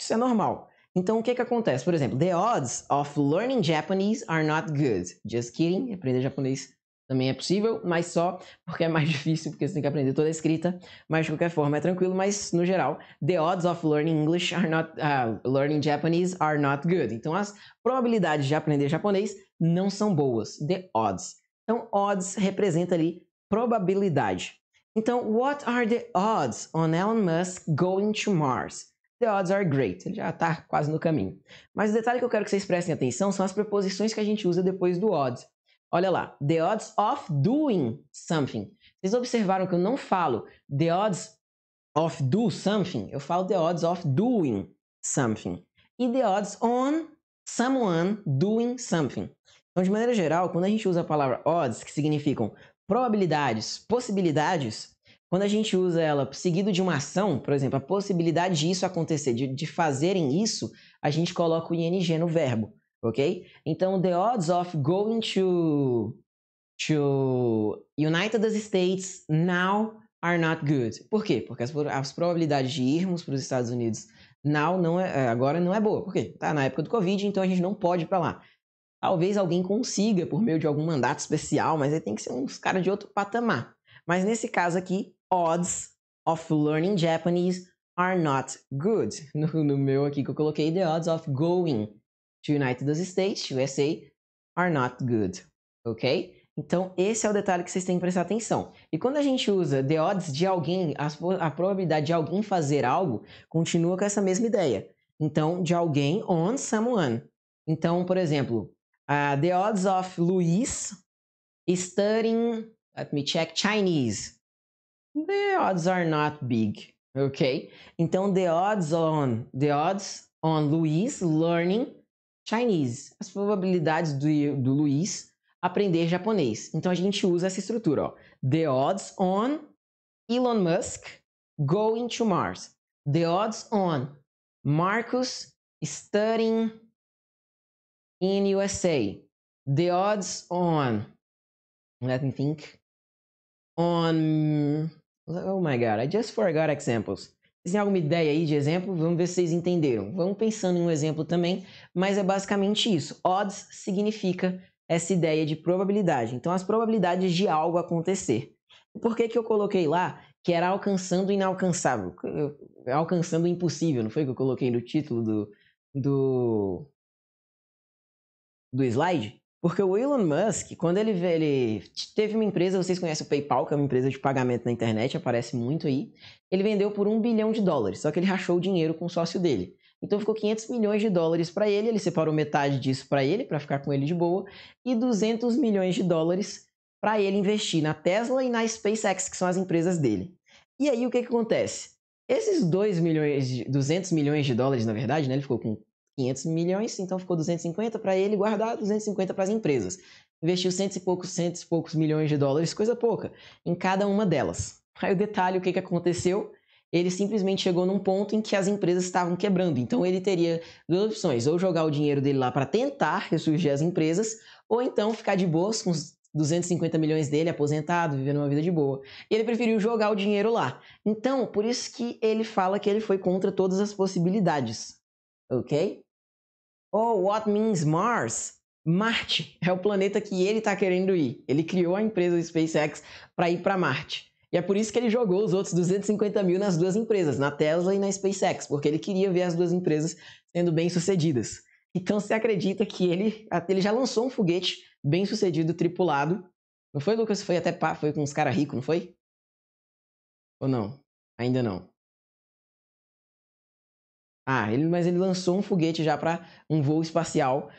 Isso é normal. Então, o que, que acontece? Por exemplo, the odds of learning Japanese are not good. Just kidding, aprender japonês também é possível, mas só porque é mais difícil, porque você tem que aprender toda a escrita. Mas de qualquer forma é tranquilo, mas no geral, the odds of learning English are not uh, learning Japanese are not good. Então as probabilidades de aprender japonês não são boas. The odds. Então odds representa ali probabilidade. Então, what are the odds on Elon Musk going to Mars? The odds are great. Ele já está quase no caminho. Mas o detalhe que eu quero que vocês prestem atenção são as preposições que a gente usa depois do odds. Olha lá, the odds of doing something. Vocês observaram que eu não falo the odds of do something, eu falo the odds of doing something. E the odds on someone doing something. Então, de maneira geral, quando a gente usa a palavra odds, que significam probabilidades, possibilidades, quando a gente usa ela seguido de uma ação, por exemplo, a possibilidade de isso acontecer, de, de fazerem isso, a gente coloca o ing no verbo ok? Então, the odds of going to, to United States now are not good. Por quê? Porque as, as probabilidades de irmos para os Estados Unidos now não é, é, agora não é boa. Por quê? Tá na época do Covid, então a gente não pode ir para lá. Talvez alguém consiga por meio de algum mandato especial, mas aí tem que ser uns caras de outro patamar. Mas nesse caso aqui, odds of learning Japanese are not good. No, no meu aqui que eu coloquei, the odds of going to United States, USA, are not good, ok? Então, esse é o detalhe que vocês têm que prestar atenção. E quando a gente usa the odds de alguém, a, probabilidade de alguém fazer algo continua com essa mesma ideia. Então, de alguém on someone. Então, por exemplo, uh, the odds of Luis studying, let me check, Chinese. The odds are not big, ok? Então, the odds on, the odds on Luis learning Chinese. As probabilidades do, do Luiz aprender japonês. Então a gente usa essa estrutura, ó. The odds on Elon Musk going to Mars. The odds on Marcus studying in USA. The odds on let me think on oh my god, I just forgot examples. Vocês têm alguma ideia aí de exemplo? Vamos ver se vocês entenderam. Vamos pensando em um exemplo também, mas é basicamente isso. Odds significa essa ideia de probabilidade. Então, as probabilidades de algo acontecer. Por que, que eu coloquei lá que era alcançando o inalcançável? Alcançando o impossível, não foi que eu coloquei no título do, do, do slide? Porque o Elon Musk, quando ele, ele teve uma empresa, vocês conhecem o PayPal, que é uma empresa de pagamento na internet, aparece muito aí. Ele vendeu por um bilhão de dólares, só que ele rachou o dinheiro com o sócio dele. Então ficou 500 milhões de dólares para ele, ele separou metade disso para ele, para ficar com ele de boa, e 200 milhões de dólares para ele investir na Tesla e na SpaceX, que são as empresas dele. E aí o que, que acontece? Esses 2 milhões, 200 milhões de dólares, na verdade, né, ele ficou com 500 milhões, então ficou 250 para ele guardar, 250 para as empresas. Investiu cento e poucos, cento e poucos milhões de dólares, coisa pouca, em cada uma delas. Aí o detalhe, o que, que aconteceu? Ele simplesmente chegou num ponto em que as empresas estavam quebrando. Então ele teria duas opções: ou jogar o dinheiro dele lá para tentar ressurgir as empresas, ou então ficar de boas com os 250 milhões dele, aposentado, vivendo uma vida de boa. E ele preferiu jogar o dinheiro lá. Então, por isso que ele fala que ele foi contra todas as possibilidades. Ok? Oh, what means Mars? Marte é o planeta que ele está querendo ir. Ele criou a empresa SpaceX para ir para Marte. E é por isso que ele jogou os outros 250 mil nas duas empresas, na Tesla e na SpaceX, porque ele queria ver as duas empresas sendo bem-sucedidas. Então se acredita que ele, ele já lançou um foguete bem-sucedido, tripulado. Não foi, Lucas? Foi até foi com os caras ricos, não foi? Ou não? Ainda não. Ah, ele, mas ele lançou um foguete já para um voo espacial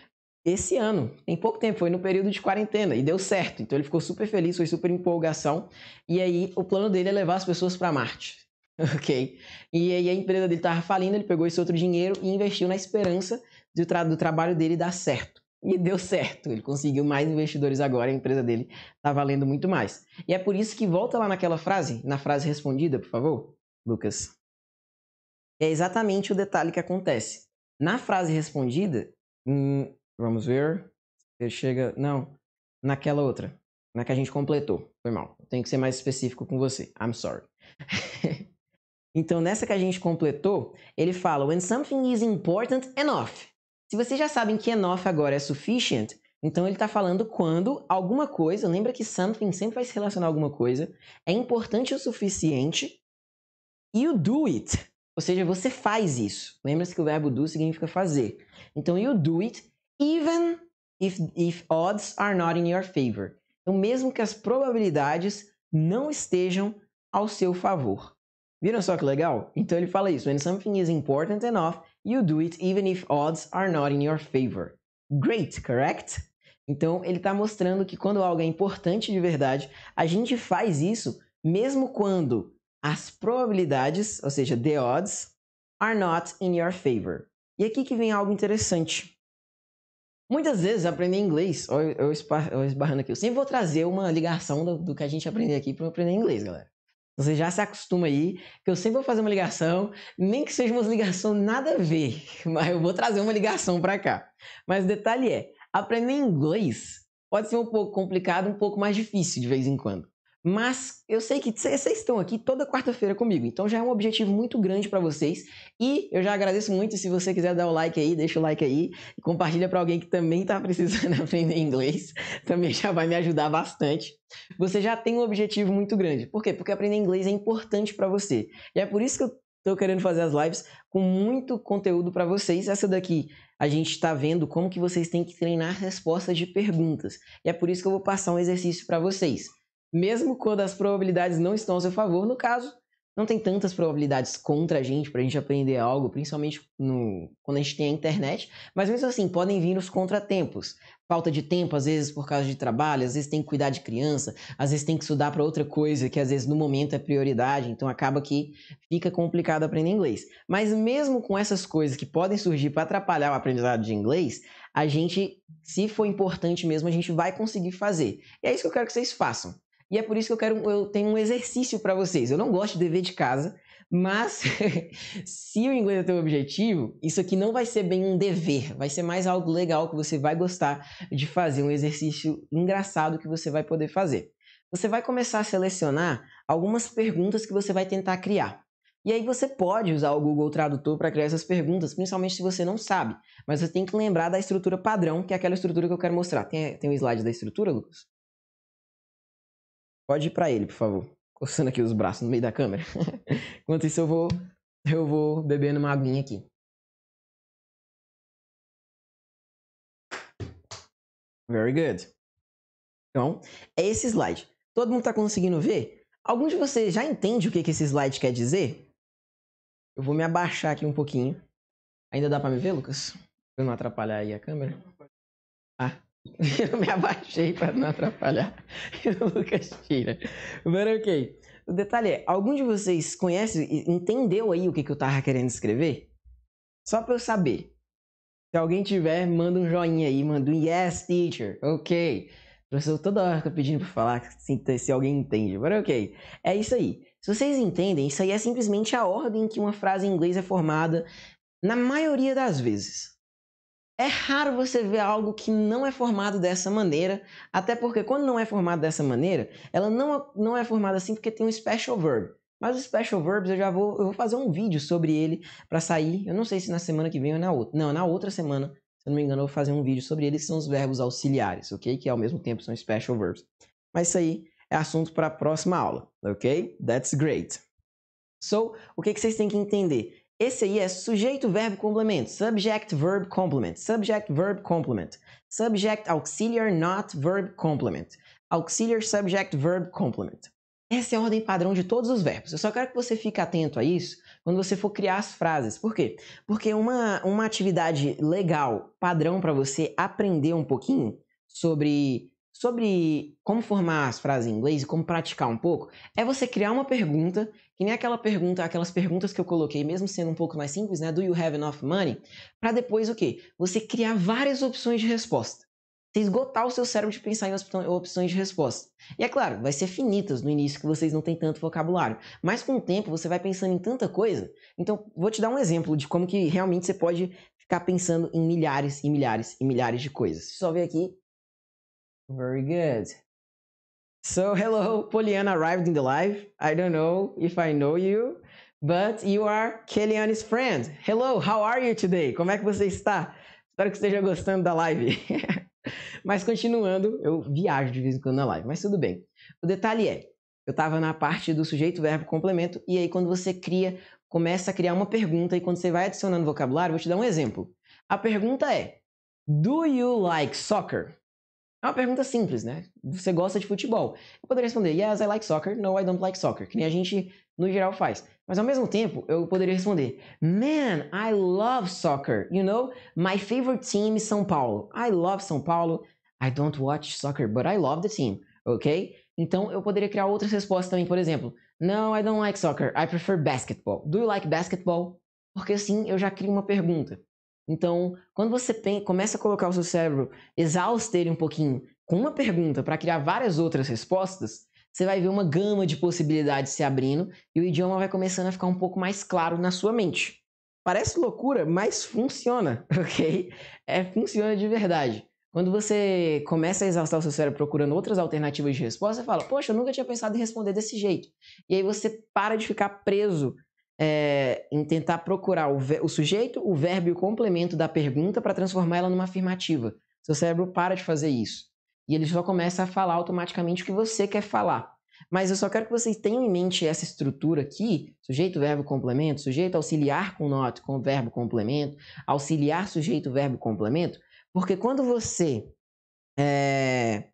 esse ano, em pouco tempo, foi no período de quarentena e deu certo. Então ele ficou super feliz, foi super empolgação. E aí o plano dele é levar as pessoas para Marte. ok? E aí a empresa dele estava falindo, ele pegou esse outro dinheiro e investiu na esperança do, tra do trabalho dele dar certo. E deu certo, ele conseguiu mais investidores agora, a empresa dele está valendo muito mais. E é por isso que volta lá naquela frase, na frase respondida, por favor, Lucas. É exatamente o detalhe que acontece. Na frase respondida, hum, vamos ver, você chega, não, naquela outra, na que a gente completou, foi mal. Tenho que ser mais específico com você. I'm sorry. então, nessa que a gente completou, ele fala when something is important enough. Se vocês já sabem que enough agora é sufficient, então ele está falando quando alguma coisa, lembra que something sempre vai se relacionar a alguma coisa, é importante o suficiente e o do it ou seja, você faz isso. Lembra-se que o verbo do significa fazer. Então, you do it even if, if odds are not in your favor. Então, mesmo que as probabilidades não estejam ao seu favor. Viram só que legal? Então ele fala isso: when something is important enough, you do it even if odds are not in your favor. Great, correct? Então ele está mostrando que quando algo é importante de verdade, a gente faz isso mesmo quando as probabilidades, ou seja, the odds, are not in your favor. E aqui que vem algo interessante. Muitas vezes aprender inglês, eu, esbarrando aqui, eu sempre vou trazer uma ligação do, do que a gente aprender aqui para aprender inglês, galera. Você já se acostuma aí, que eu sempre vou fazer uma ligação, nem que seja uma ligação nada a ver, mas eu vou trazer uma ligação para cá. Mas o detalhe é, aprender inglês pode ser um pouco complicado, um pouco mais difícil de vez em quando. Mas eu sei que vocês estão aqui toda quarta-feira comigo, então já é um objetivo muito grande para vocês. E eu já agradeço muito se você quiser dar o like aí, deixa o like aí e compartilha para alguém que também está precisando aprender inglês. Também já vai me ajudar bastante. Você já tem um objetivo muito grande. Por quê? Porque aprender inglês é importante para você. E é por isso que eu estou querendo fazer as lives com muito conteúdo para vocês. Essa daqui a gente está vendo como que vocês têm que treinar respostas de perguntas. E é por isso que eu vou passar um exercício para vocês mesmo quando as probabilidades não estão a seu favor. No caso, não tem tantas probabilidades contra a gente para a gente aprender algo, principalmente no, quando a gente tem a internet, mas mesmo assim, podem vir os contratempos. Falta de tempo, às vezes por causa de trabalho, às vezes tem que cuidar de criança, às vezes tem que estudar para outra coisa que às vezes no momento é prioridade, então acaba que fica complicado aprender inglês. Mas mesmo com essas coisas que podem surgir para atrapalhar o aprendizado de inglês, a gente, se for importante mesmo, a gente vai conseguir fazer. E é isso que eu quero que vocês façam. E é por isso que eu quero, eu tenho um exercício para vocês. Eu não gosto de dever de casa, mas se o inglês é teu objetivo, isso aqui não vai ser bem um dever, vai ser mais algo legal que você vai gostar de fazer, um exercício engraçado que você vai poder fazer. Você vai começar a selecionar algumas perguntas que você vai tentar criar. E aí você pode usar o Google Tradutor para criar essas perguntas, principalmente se você não sabe. Mas você tem que lembrar da estrutura padrão, que é aquela estrutura que eu quero mostrar. Tem, tem um slide da estrutura, Lucas? Pode ir para ele, por favor. Coçando aqui os braços no meio da câmera. Enquanto isso, eu vou, eu vou bebendo uma aguinha aqui. Very good. Então, é esse slide. Todo mundo está conseguindo ver? Algum de vocês já entende o que, que esse slide quer dizer? Eu vou me abaixar aqui um pouquinho. Ainda dá para me ver, Lucas? Pra não atrapalhar aí a câmera. Eu me abaixei para não atrapalhar. o Lucas tira. Mas ok. O detalhe é, algum de vocês conhece, entendeu aí o que, que eu estava querendo escrever? Só para eu saber. Se alguém tiver, manda um joinha aí, manda um yes, teacher. Ok. professor toda hora fica pedindo para falar se, se alguém entende. Mas ok. É isso aí. Se vocês entendem, isso aí é simplesmente a ordem que uma frase em inglês é formada na maioria das vezes. É raro você ver algo que não é formado dessa maneira, até porque quando não é formado dessa maneira, ela não, não é formada assim porque tem um special verb. Mas os special verbs eu já vou, eu vou fazer um vídeo sobre ele para sair. Eu não sei se na semana que vem ou na outra. Não, na outra semana, se eu não me engano, eu vou fazer um vídeo sobre eles, que são os verbos auxiliares, ok? Que ao mesmo tempo são special verbs. Mas isso aí é assunto para a próxima aula, ok? That's great. So, o que, que vocês têm que entender? Esse aí é sujeito, verbo, complemento. Subject, verb, complement. Subject, verb, complement. Subject, auxiliar, not, verb, complement. Auxiliar, subject, verb, complement. Essa é a ordem padrão de todos os verbos. Eu só quero que você fique atento a isso quando você for criar as frases. Por quê? Porque uma, uma atividade legal, padrão para você aprender um pouquinho sobre, sobre como formar as frases em inglês e como praticar um pouco, é você criar uma pergunta que nem aquela pergunta, aquelas perguntas que eu coloquei, mesmo sendo um pouco mais simples, né? Do you have enough money? Para depois o quê? Você criar várias opções de resposta. Você esgotar o seu cérebro de pensar em opções de resposta. E é claro, vai ser finitas no início que vocês não têm tanto vocabulário, mas com o tempo você vai pensando em tanta coisa. Então, vou te dar um exemplo de como que realmente você pode ficar pensando em milhares e milhares e milhares de coisas. Só ver aqui. Very good. So, hello, Poliana arrived in the live. I don't know if I know you, but you are Kellyanne's friend. Hello, how are you today? Como é que você está? Espero que esteja gostando da live. mas continuando, eu viajo de vez em quando na live, mas tudo bem. O detalhe é, eu estava na parte do sujeito, verbo, complemento, e aí quando você cria, começa a criar uma pergunta, e quando você vai adicionando vocabulário, vou te dar um exemplo. A pergunta é: Do you like soccer? É uma pergunta simples, né? Você gosta de futebol? Eu poderia responder yes, I like soccer, no, I don't like soccer, que nem a gente no geral faz. Mas ao mesmo tempo, eu poderia responder man, I love soccer. You know, my favorite team is São Paulo. I love São Paulo. I don't watch soccer, but I love the team. Ok? Então eu poderia criar outras respostas também, por exemplo, no, I don't like soccer, I prefer basketball. Do you like basketball? Porque assim eu já crio uma pergunta. Então, quando você começa a colocar o seu cérebro exausto ele um pouquinho com uma pergunta para criar várias outras respostas, você vai ver uma gama de possibilidades se abrindo e o idioma vai começando a ficar um pouco mais claro na sua mente. Parece loucura, mas funciona, ok? É, funciona de verdade. Quando você começa a exaustar o seu cérebro procurando outras alternativas de resposta, você fala: Poxa, eu nunca tinha pensado em responder desse jeito. E aí você para de ficar preso é, em tentar procurar o, o sujeito, o verbo e o complemento da pergunta para transformá-la numa afirmativa. Seu cérebro para de fazer isso. E ele só começa a falar automaticamente o que você quer falar. Mas eu só quero que vocês tenham em mente essa estrutura aqui: sujeito, verbo, complemento, sujeito auxiliar com nota, com verbo, complemento, auxiliar, sujeito, verbo, complemento, porque quando você é,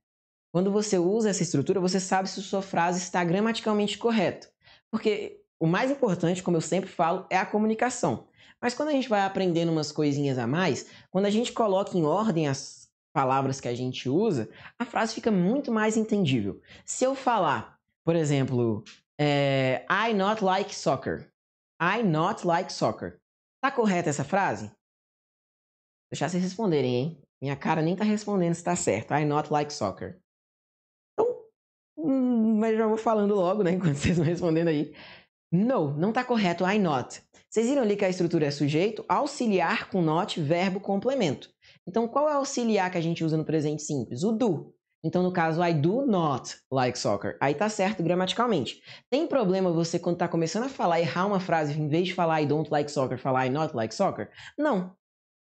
quando você usa essa estrutura, você sabe se sua frase está gramaticalmente correta. Porque o mais importante, como eu sempre falo, é a comunicação. Mas quando a gente vai aprendendo umas coisinhas a mais, quando a gente coloca em ordem as palavras que a gente usa, a frase fica muito mais entendível. Se eu falar, por exemplo, é, I not like soccer. I not like soccer. Tá correta essa frase? deixar vocês responderem, hein? Minha cara nem tá respondendo se tá certo. I not like soccer. Então, hum, mas já vou falando logo, né? Enquanto vocês vão respondendo aí. No, não está correto I not. Vocês viram ali que a estrutura é sujeito, auxiliar com not, verbo, complemento. Então, qual é o auxiliar que a gente usa no presente simples? O do. Então, no caso, I do not like soccer. Aí tá certo gramaticalmente. Tem problema você, quando tá começando a falar, errar uma frase, em vez de falar I don't like soccer, falar I not like soccer? Não.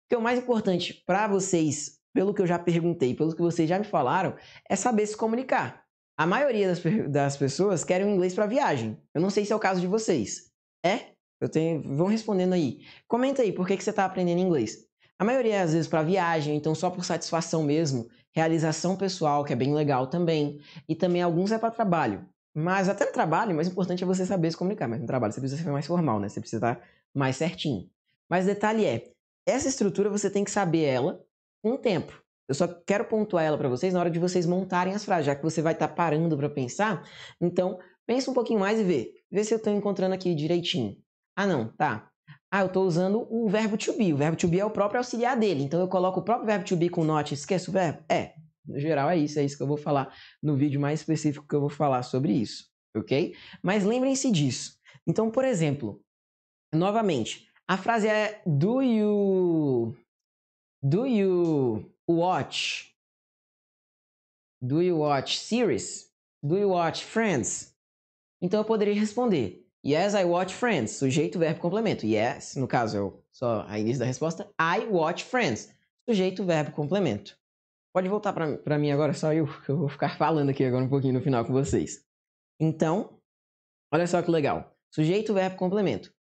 Porque é o mais importante para vocês, pelo que eu já perguntei, pelo que vocês já me falaram, é saber se comunicar. A maioria das, das pessoas querem o inglês para viagem. Eu não sei se é o caso de vocês. É? Eu tenho, vão respondendo aí. Comenta aí, por que, que você está aprendendo inglês? A maioria é às vezes para viagem, então só por satisfação mesmo, realização pessoal, que é bem legal também, e também alguns é para trabalho. Mas até no trabalho, o mais importante é você saber se comunicar, mas no trabalho você precisa ser mais formal, né? Você precisa estar tá mais certinho. Mas detalhe é, essa estrutura você tem que saber ela com o tempo. Eu só quero pontuar ela para vocês na hora de vocês montarem as frases, já que você vai estar tá parando para pensar. Então, pensa um pouquinho mais e vê. Vê se eu estou encontrando aqui direitinho. Ah, não, tá. Ah, eu estou usando o verbo to be. O verbo to be é o próprio auxiliar dele. Então, eu coloco o próprio verbo to be com not e esqueço o verbo? É. No geral, é isso. É isso que eu vou falar no vídeo mais específico que eu vou falar sobre isso. Ok? Mas lembrem-se disso. Então, por exemplo, novamente, a frase é Do you. Do you watch? Do you watch series? Do you watch Friends? Então eu poderia responder: Yes, I watch Friends. Sujeito, verbo, complemento. Yes, no caso eu só a início da resposta: I watch Friends. Sujeito, verbo, complemento. Pode voltar para mim agora, só eu, que eu vou ficar falando aqui agora um pouquinho no final com vocês. Então, olha só que legal. Sujeito, verbo, complemento.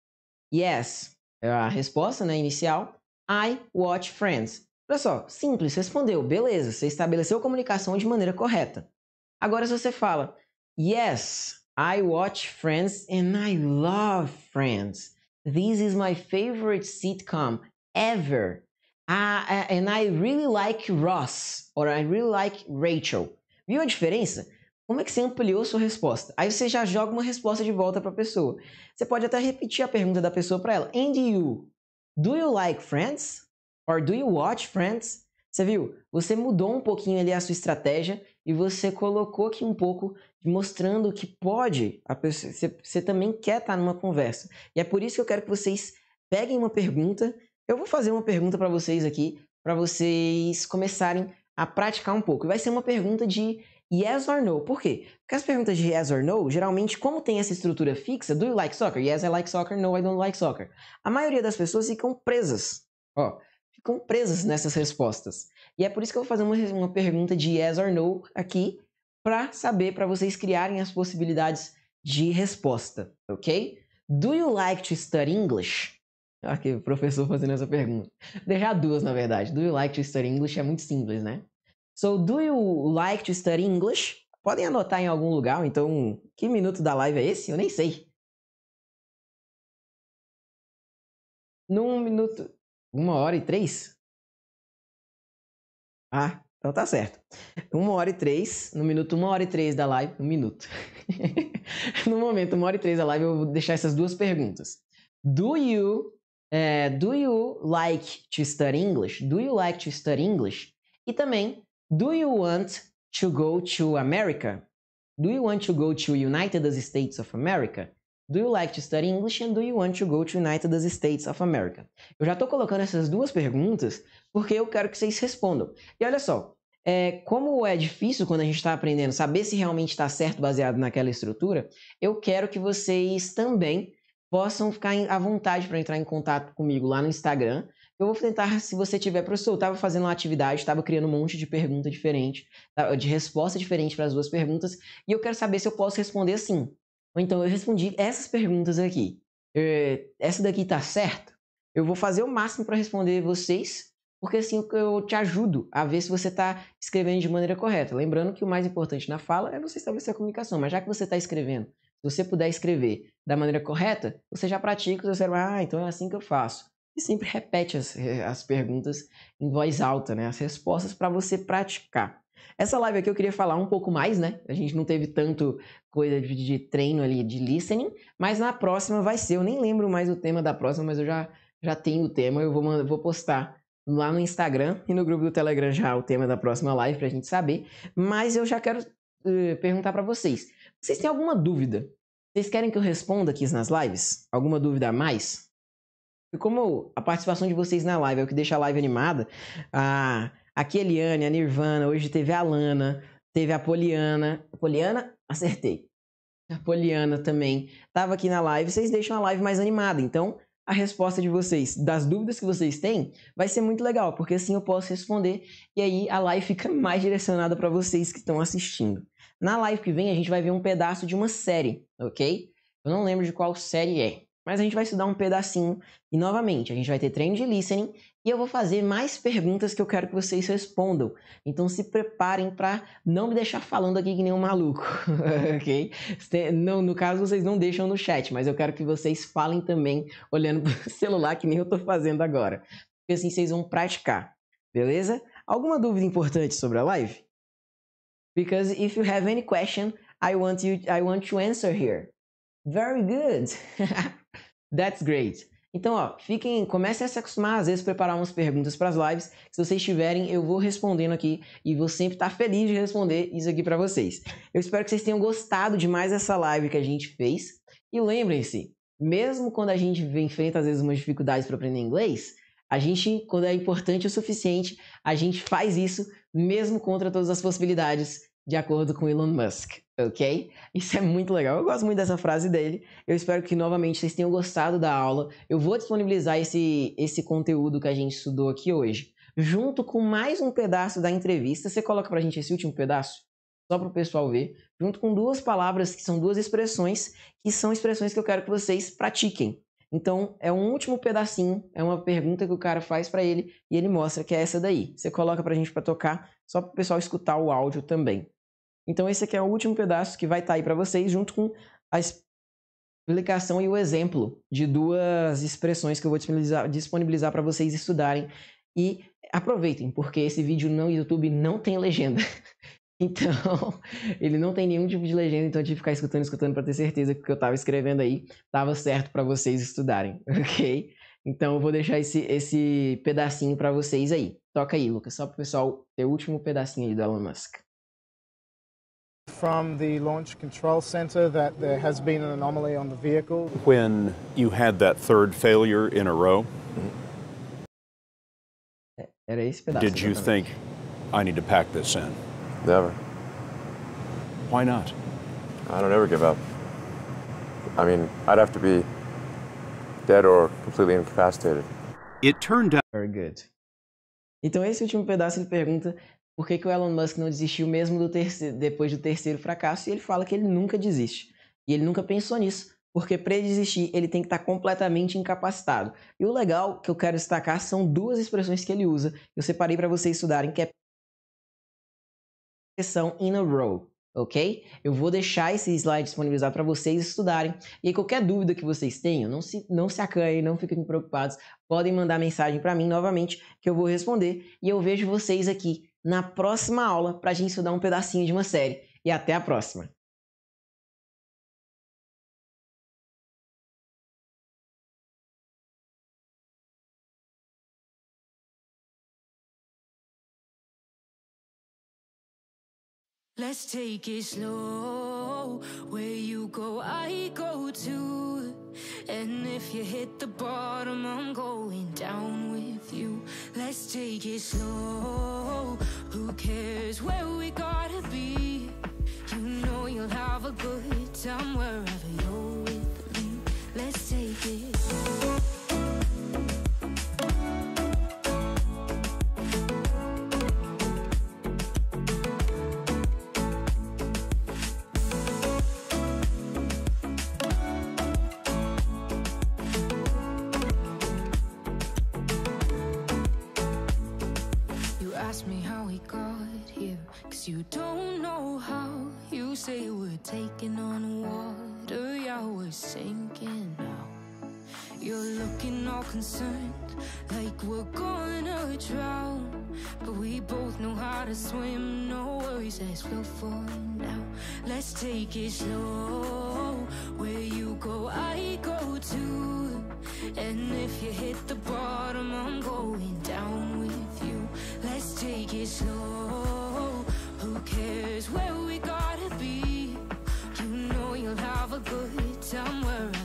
Yes, é a resposta né, inicial. I watch Friends. Olha só, simples, respondeu, beleza, você estabeleceu a comunicação de maneira correta. Agora, se você fala, yes, I watch Friends and I love Friends. This is my favorite sitcom ever. Ah, and I really like Ross, or I really like Rachel. Viu a diferença? Como é que você ampliou sua resposta? Aí você já joga uma resposta de volta para a pessoa. Você pode até repetir a pergunta da pessoa para ela. And you, do you like Friends? Or do you watch Friends? Você viu? Você mudou um pouquinho ali a sua estratégia e você colocou aqui um pouco mostrando que pode, a pessoa, você, você também quer estar tá numa conversa. E é por isso que eu quero que vocês peguem uma pergunta. Eu vou fazer uma pergunta para vocês aqui, para vocês começarem a praticar um pouco. E vai ser uma pergunta de yes or no. Por quê? Porque as perguntas de yes or no, geralmente, como tem essa estrutura fixa, do you like soccer? Yes, I like soccer. No, I don't like soccer. A maioria das pessoas ficam presas. Ó, ficam presas nessas respostas. E é por isso que eu vou fazer uma, uma pergunta de yes or no aqui, para saber, para vocês criarem as possibilidades de resposta, ok? Do you like to study English? Aqui, o professor fazendo essa pergunta. Deixar duas, na verdade. Do you like to study English é muito simples, né? So, do you like to study English? Podem anotar em algum lugar, então, que minuto da live é esse? Eu nem sei. Num minuto. Uma hora e três? Ah, então tá certo. Uma hora e três, no minuto uma hora e três da live, um minuto. no momento uma hora e três da live, eu vou deixar essas duas perguntas. Do you, eh, do you like to study English? Do you like to study English? E também, do you want to go to America? Do you want to go to United States of America? Do you like to study English and do you want to go to United States of America? Eu já estou colocando essas duas perguntas porque eu quero que vocês respondam. E olha só, é, como é difícil quando a gente está aprendendo saber se realmente está certo baseado naquela estrutura, eu quero que vocês também possam ficar à vontade para entrar em contato comigo lá no Instagram. Eu vou tentar, se você tiver, professor, eu estava fazendo uma atividade, estava criando um monte de pergunta diferente, de resposta diferente para as duas perguntas, e eu quero saber se eu posso responder assim então eu respondi essas perguntas aqui. É, essa daqui tá certo? Eu vou fazer o máximo para responder vocês, porque assim eu te ajudo a ver se você está escrevendo de maneira correta. Lembrando que o mais importante na fala é você estabelecer a comunicação, mas já que você está escrevendo, se você puder escrever da maneira correta, você já pratica Você vai, ah, então é assim que eu faço. E sempre repete as, eh, as perguntas em voz alta, né? as respostas para você praticar. Essa live aqui eu queria falar um pouco mais, né? A gente não teve tanto coisa de, de, treino ali, de listening, mas na próxima vai ser. Eu nem lembro mais o tema da próxima, mas eu já, já tenho o tema. Eu vou, vou postar lá no Instagram e no grupo do Telegram já o tema da próxima live pra gente saber. Mas eu já quero uh, perguntar para vocês. Vocês têm alguma dúvida? Vocês querem que eu responda aqui nas lives? Alguma dúvida a mais? E como a participação de vocês na live é o que deixa a live animada, a Aqui a é Eliane, a Nirvana, hoje teve a Lana, teve a Poliana. Poliana? Acertei. A Poliana também estava aqui na live. Vocês deixam a live mais animada, então a resposta de vocês, das dúvidas que vocês têm, vai ser muito legal, porque assim eu posso responder e aí a live fica mais direcionada para vocês que estão assistindo. Na live que vem a gente vai ver um pedaço de uma série, ok? Eu não lembro de qual série é, mas a gente vai estudar um pedacinho e novamente a gente vai ter treino de listening e eu vou fazer mais perguntas que eu quero que vocês respondam. Então se preparem para não me deixar falando aqui que nem um maluco, ok? Não, no caso vocês não deixam no chat, mas eu quero que vocês falem também olhando para o celular que nem eu estou fazendo agora. Porque assim vocês vão praticar, beleza? Alguma dúvida importante sobre a live? Because if you have any question, I want you I want to answer here. Very good. That's great. Então, ó, fiquem, comecem a se acostumar, às vezes, preparar umas perguntas para as lives. Se vocês tiverem, eu vou respondendo aqui e vou sempre estar tá feliz de responder isso aqui para vocês. Eu espero que vocês tenham gostado demais dessa live que a gente fez. E lembrem-se, mesmo quando a gente enfrenta, às vezes, umas dificuldades para aprender inglês, a gente, quando é importante o suficiente, a gente faz isso mesmo contra todas as possibilidades de acordo com Elon Musk, ok? Isso é muito legal. Eu gosto muito dessa frase dele. Eu espero que novamente vocês tenham gostado da aula. Eu vou disponibilizar esse, esse conteúdo que a gente estudou aqui hoje, junto com mais um pedaço da entrevista. Você coloca pra gente esse último pedaço? Só para o pessoal ver, junto com duas palavras que são duas expressões, que são expressões que eu quero que vocês pratiquem. Então, é um último pedacinho, é uma pergunta que o cara faz para ele e ele mostra que é essa daí. Você coloca pra gente para tocar, só para o pessoal escutar o áudio também. Então esse aqui é o último pedaço que vai estar tá aí para vocês, junto com a explicação e o exemplo de duas expressões que eu vou disponibilizar para vocês estudarem. E aproveitem, porque esse vídeo no YouTube não tem legenda. Então, ele não tem nenhum tipo de legenda, então eu tive que ficar escutando, escutando para ter certeza que o que eu estava escrevendo aí estava certo para vocês estudarem, ok? Então, eu vou deixar esse, esse pedacinho para vocês aí. Toca aí, Lucas, só para o pessoal ter o último pedacinho aí do Elon Musk. from the launch control center that there has been an anomaly on the vehicle. When you had that third failure in a row, did you think, I need to pack this in? Never. Why not? I don't ever give up. I mean, I'd have to be dead or completely incapacitated. It turned out very good. Então esse último pedaço ele pergunta por que, que o Elon Musk não desistiu mesmo do terceiro, depois do terceiro fracasso? E ele fala que ele nunca desiste. E ele nunca pensou nisso, porque para desistir ele tem que estar tá completamente incapacitado. E o legal que eu quero destacar são duas expressões que ele usa. Eu separei para vocês estudarem que é expressão in a row, ok? Eu vou deixar esse slide disponibilizado para vocês estudarem. E qualquer dúvida que vocês tenham, não se, não se acanhem, não fiquem preocupados, podem mandar mensagem para mim novamente que eu vou responder. E eu vejo vocês aqui na próxima aula para a gente estudar um pedacinho de uma série. E até a próxima! Let's take it slow. Where you go, I go too. And if you hit the bottom, I'm going down with you. Let's take it slow. Who cares where we gotta be? You know you'll have a good time wherever you're with me. Let's take it. ask me how we got here Cause you don't know how You say we're taking on water Yeah, we're sinking now You're looking all concerned Like we're gonna drown But we both know how to swim No worries, let's go for now Let's take it slow Where you go, I go too And if you hit the bottom I'm going down take it slow Who cares where we gotta be You know you'll have a good time worrying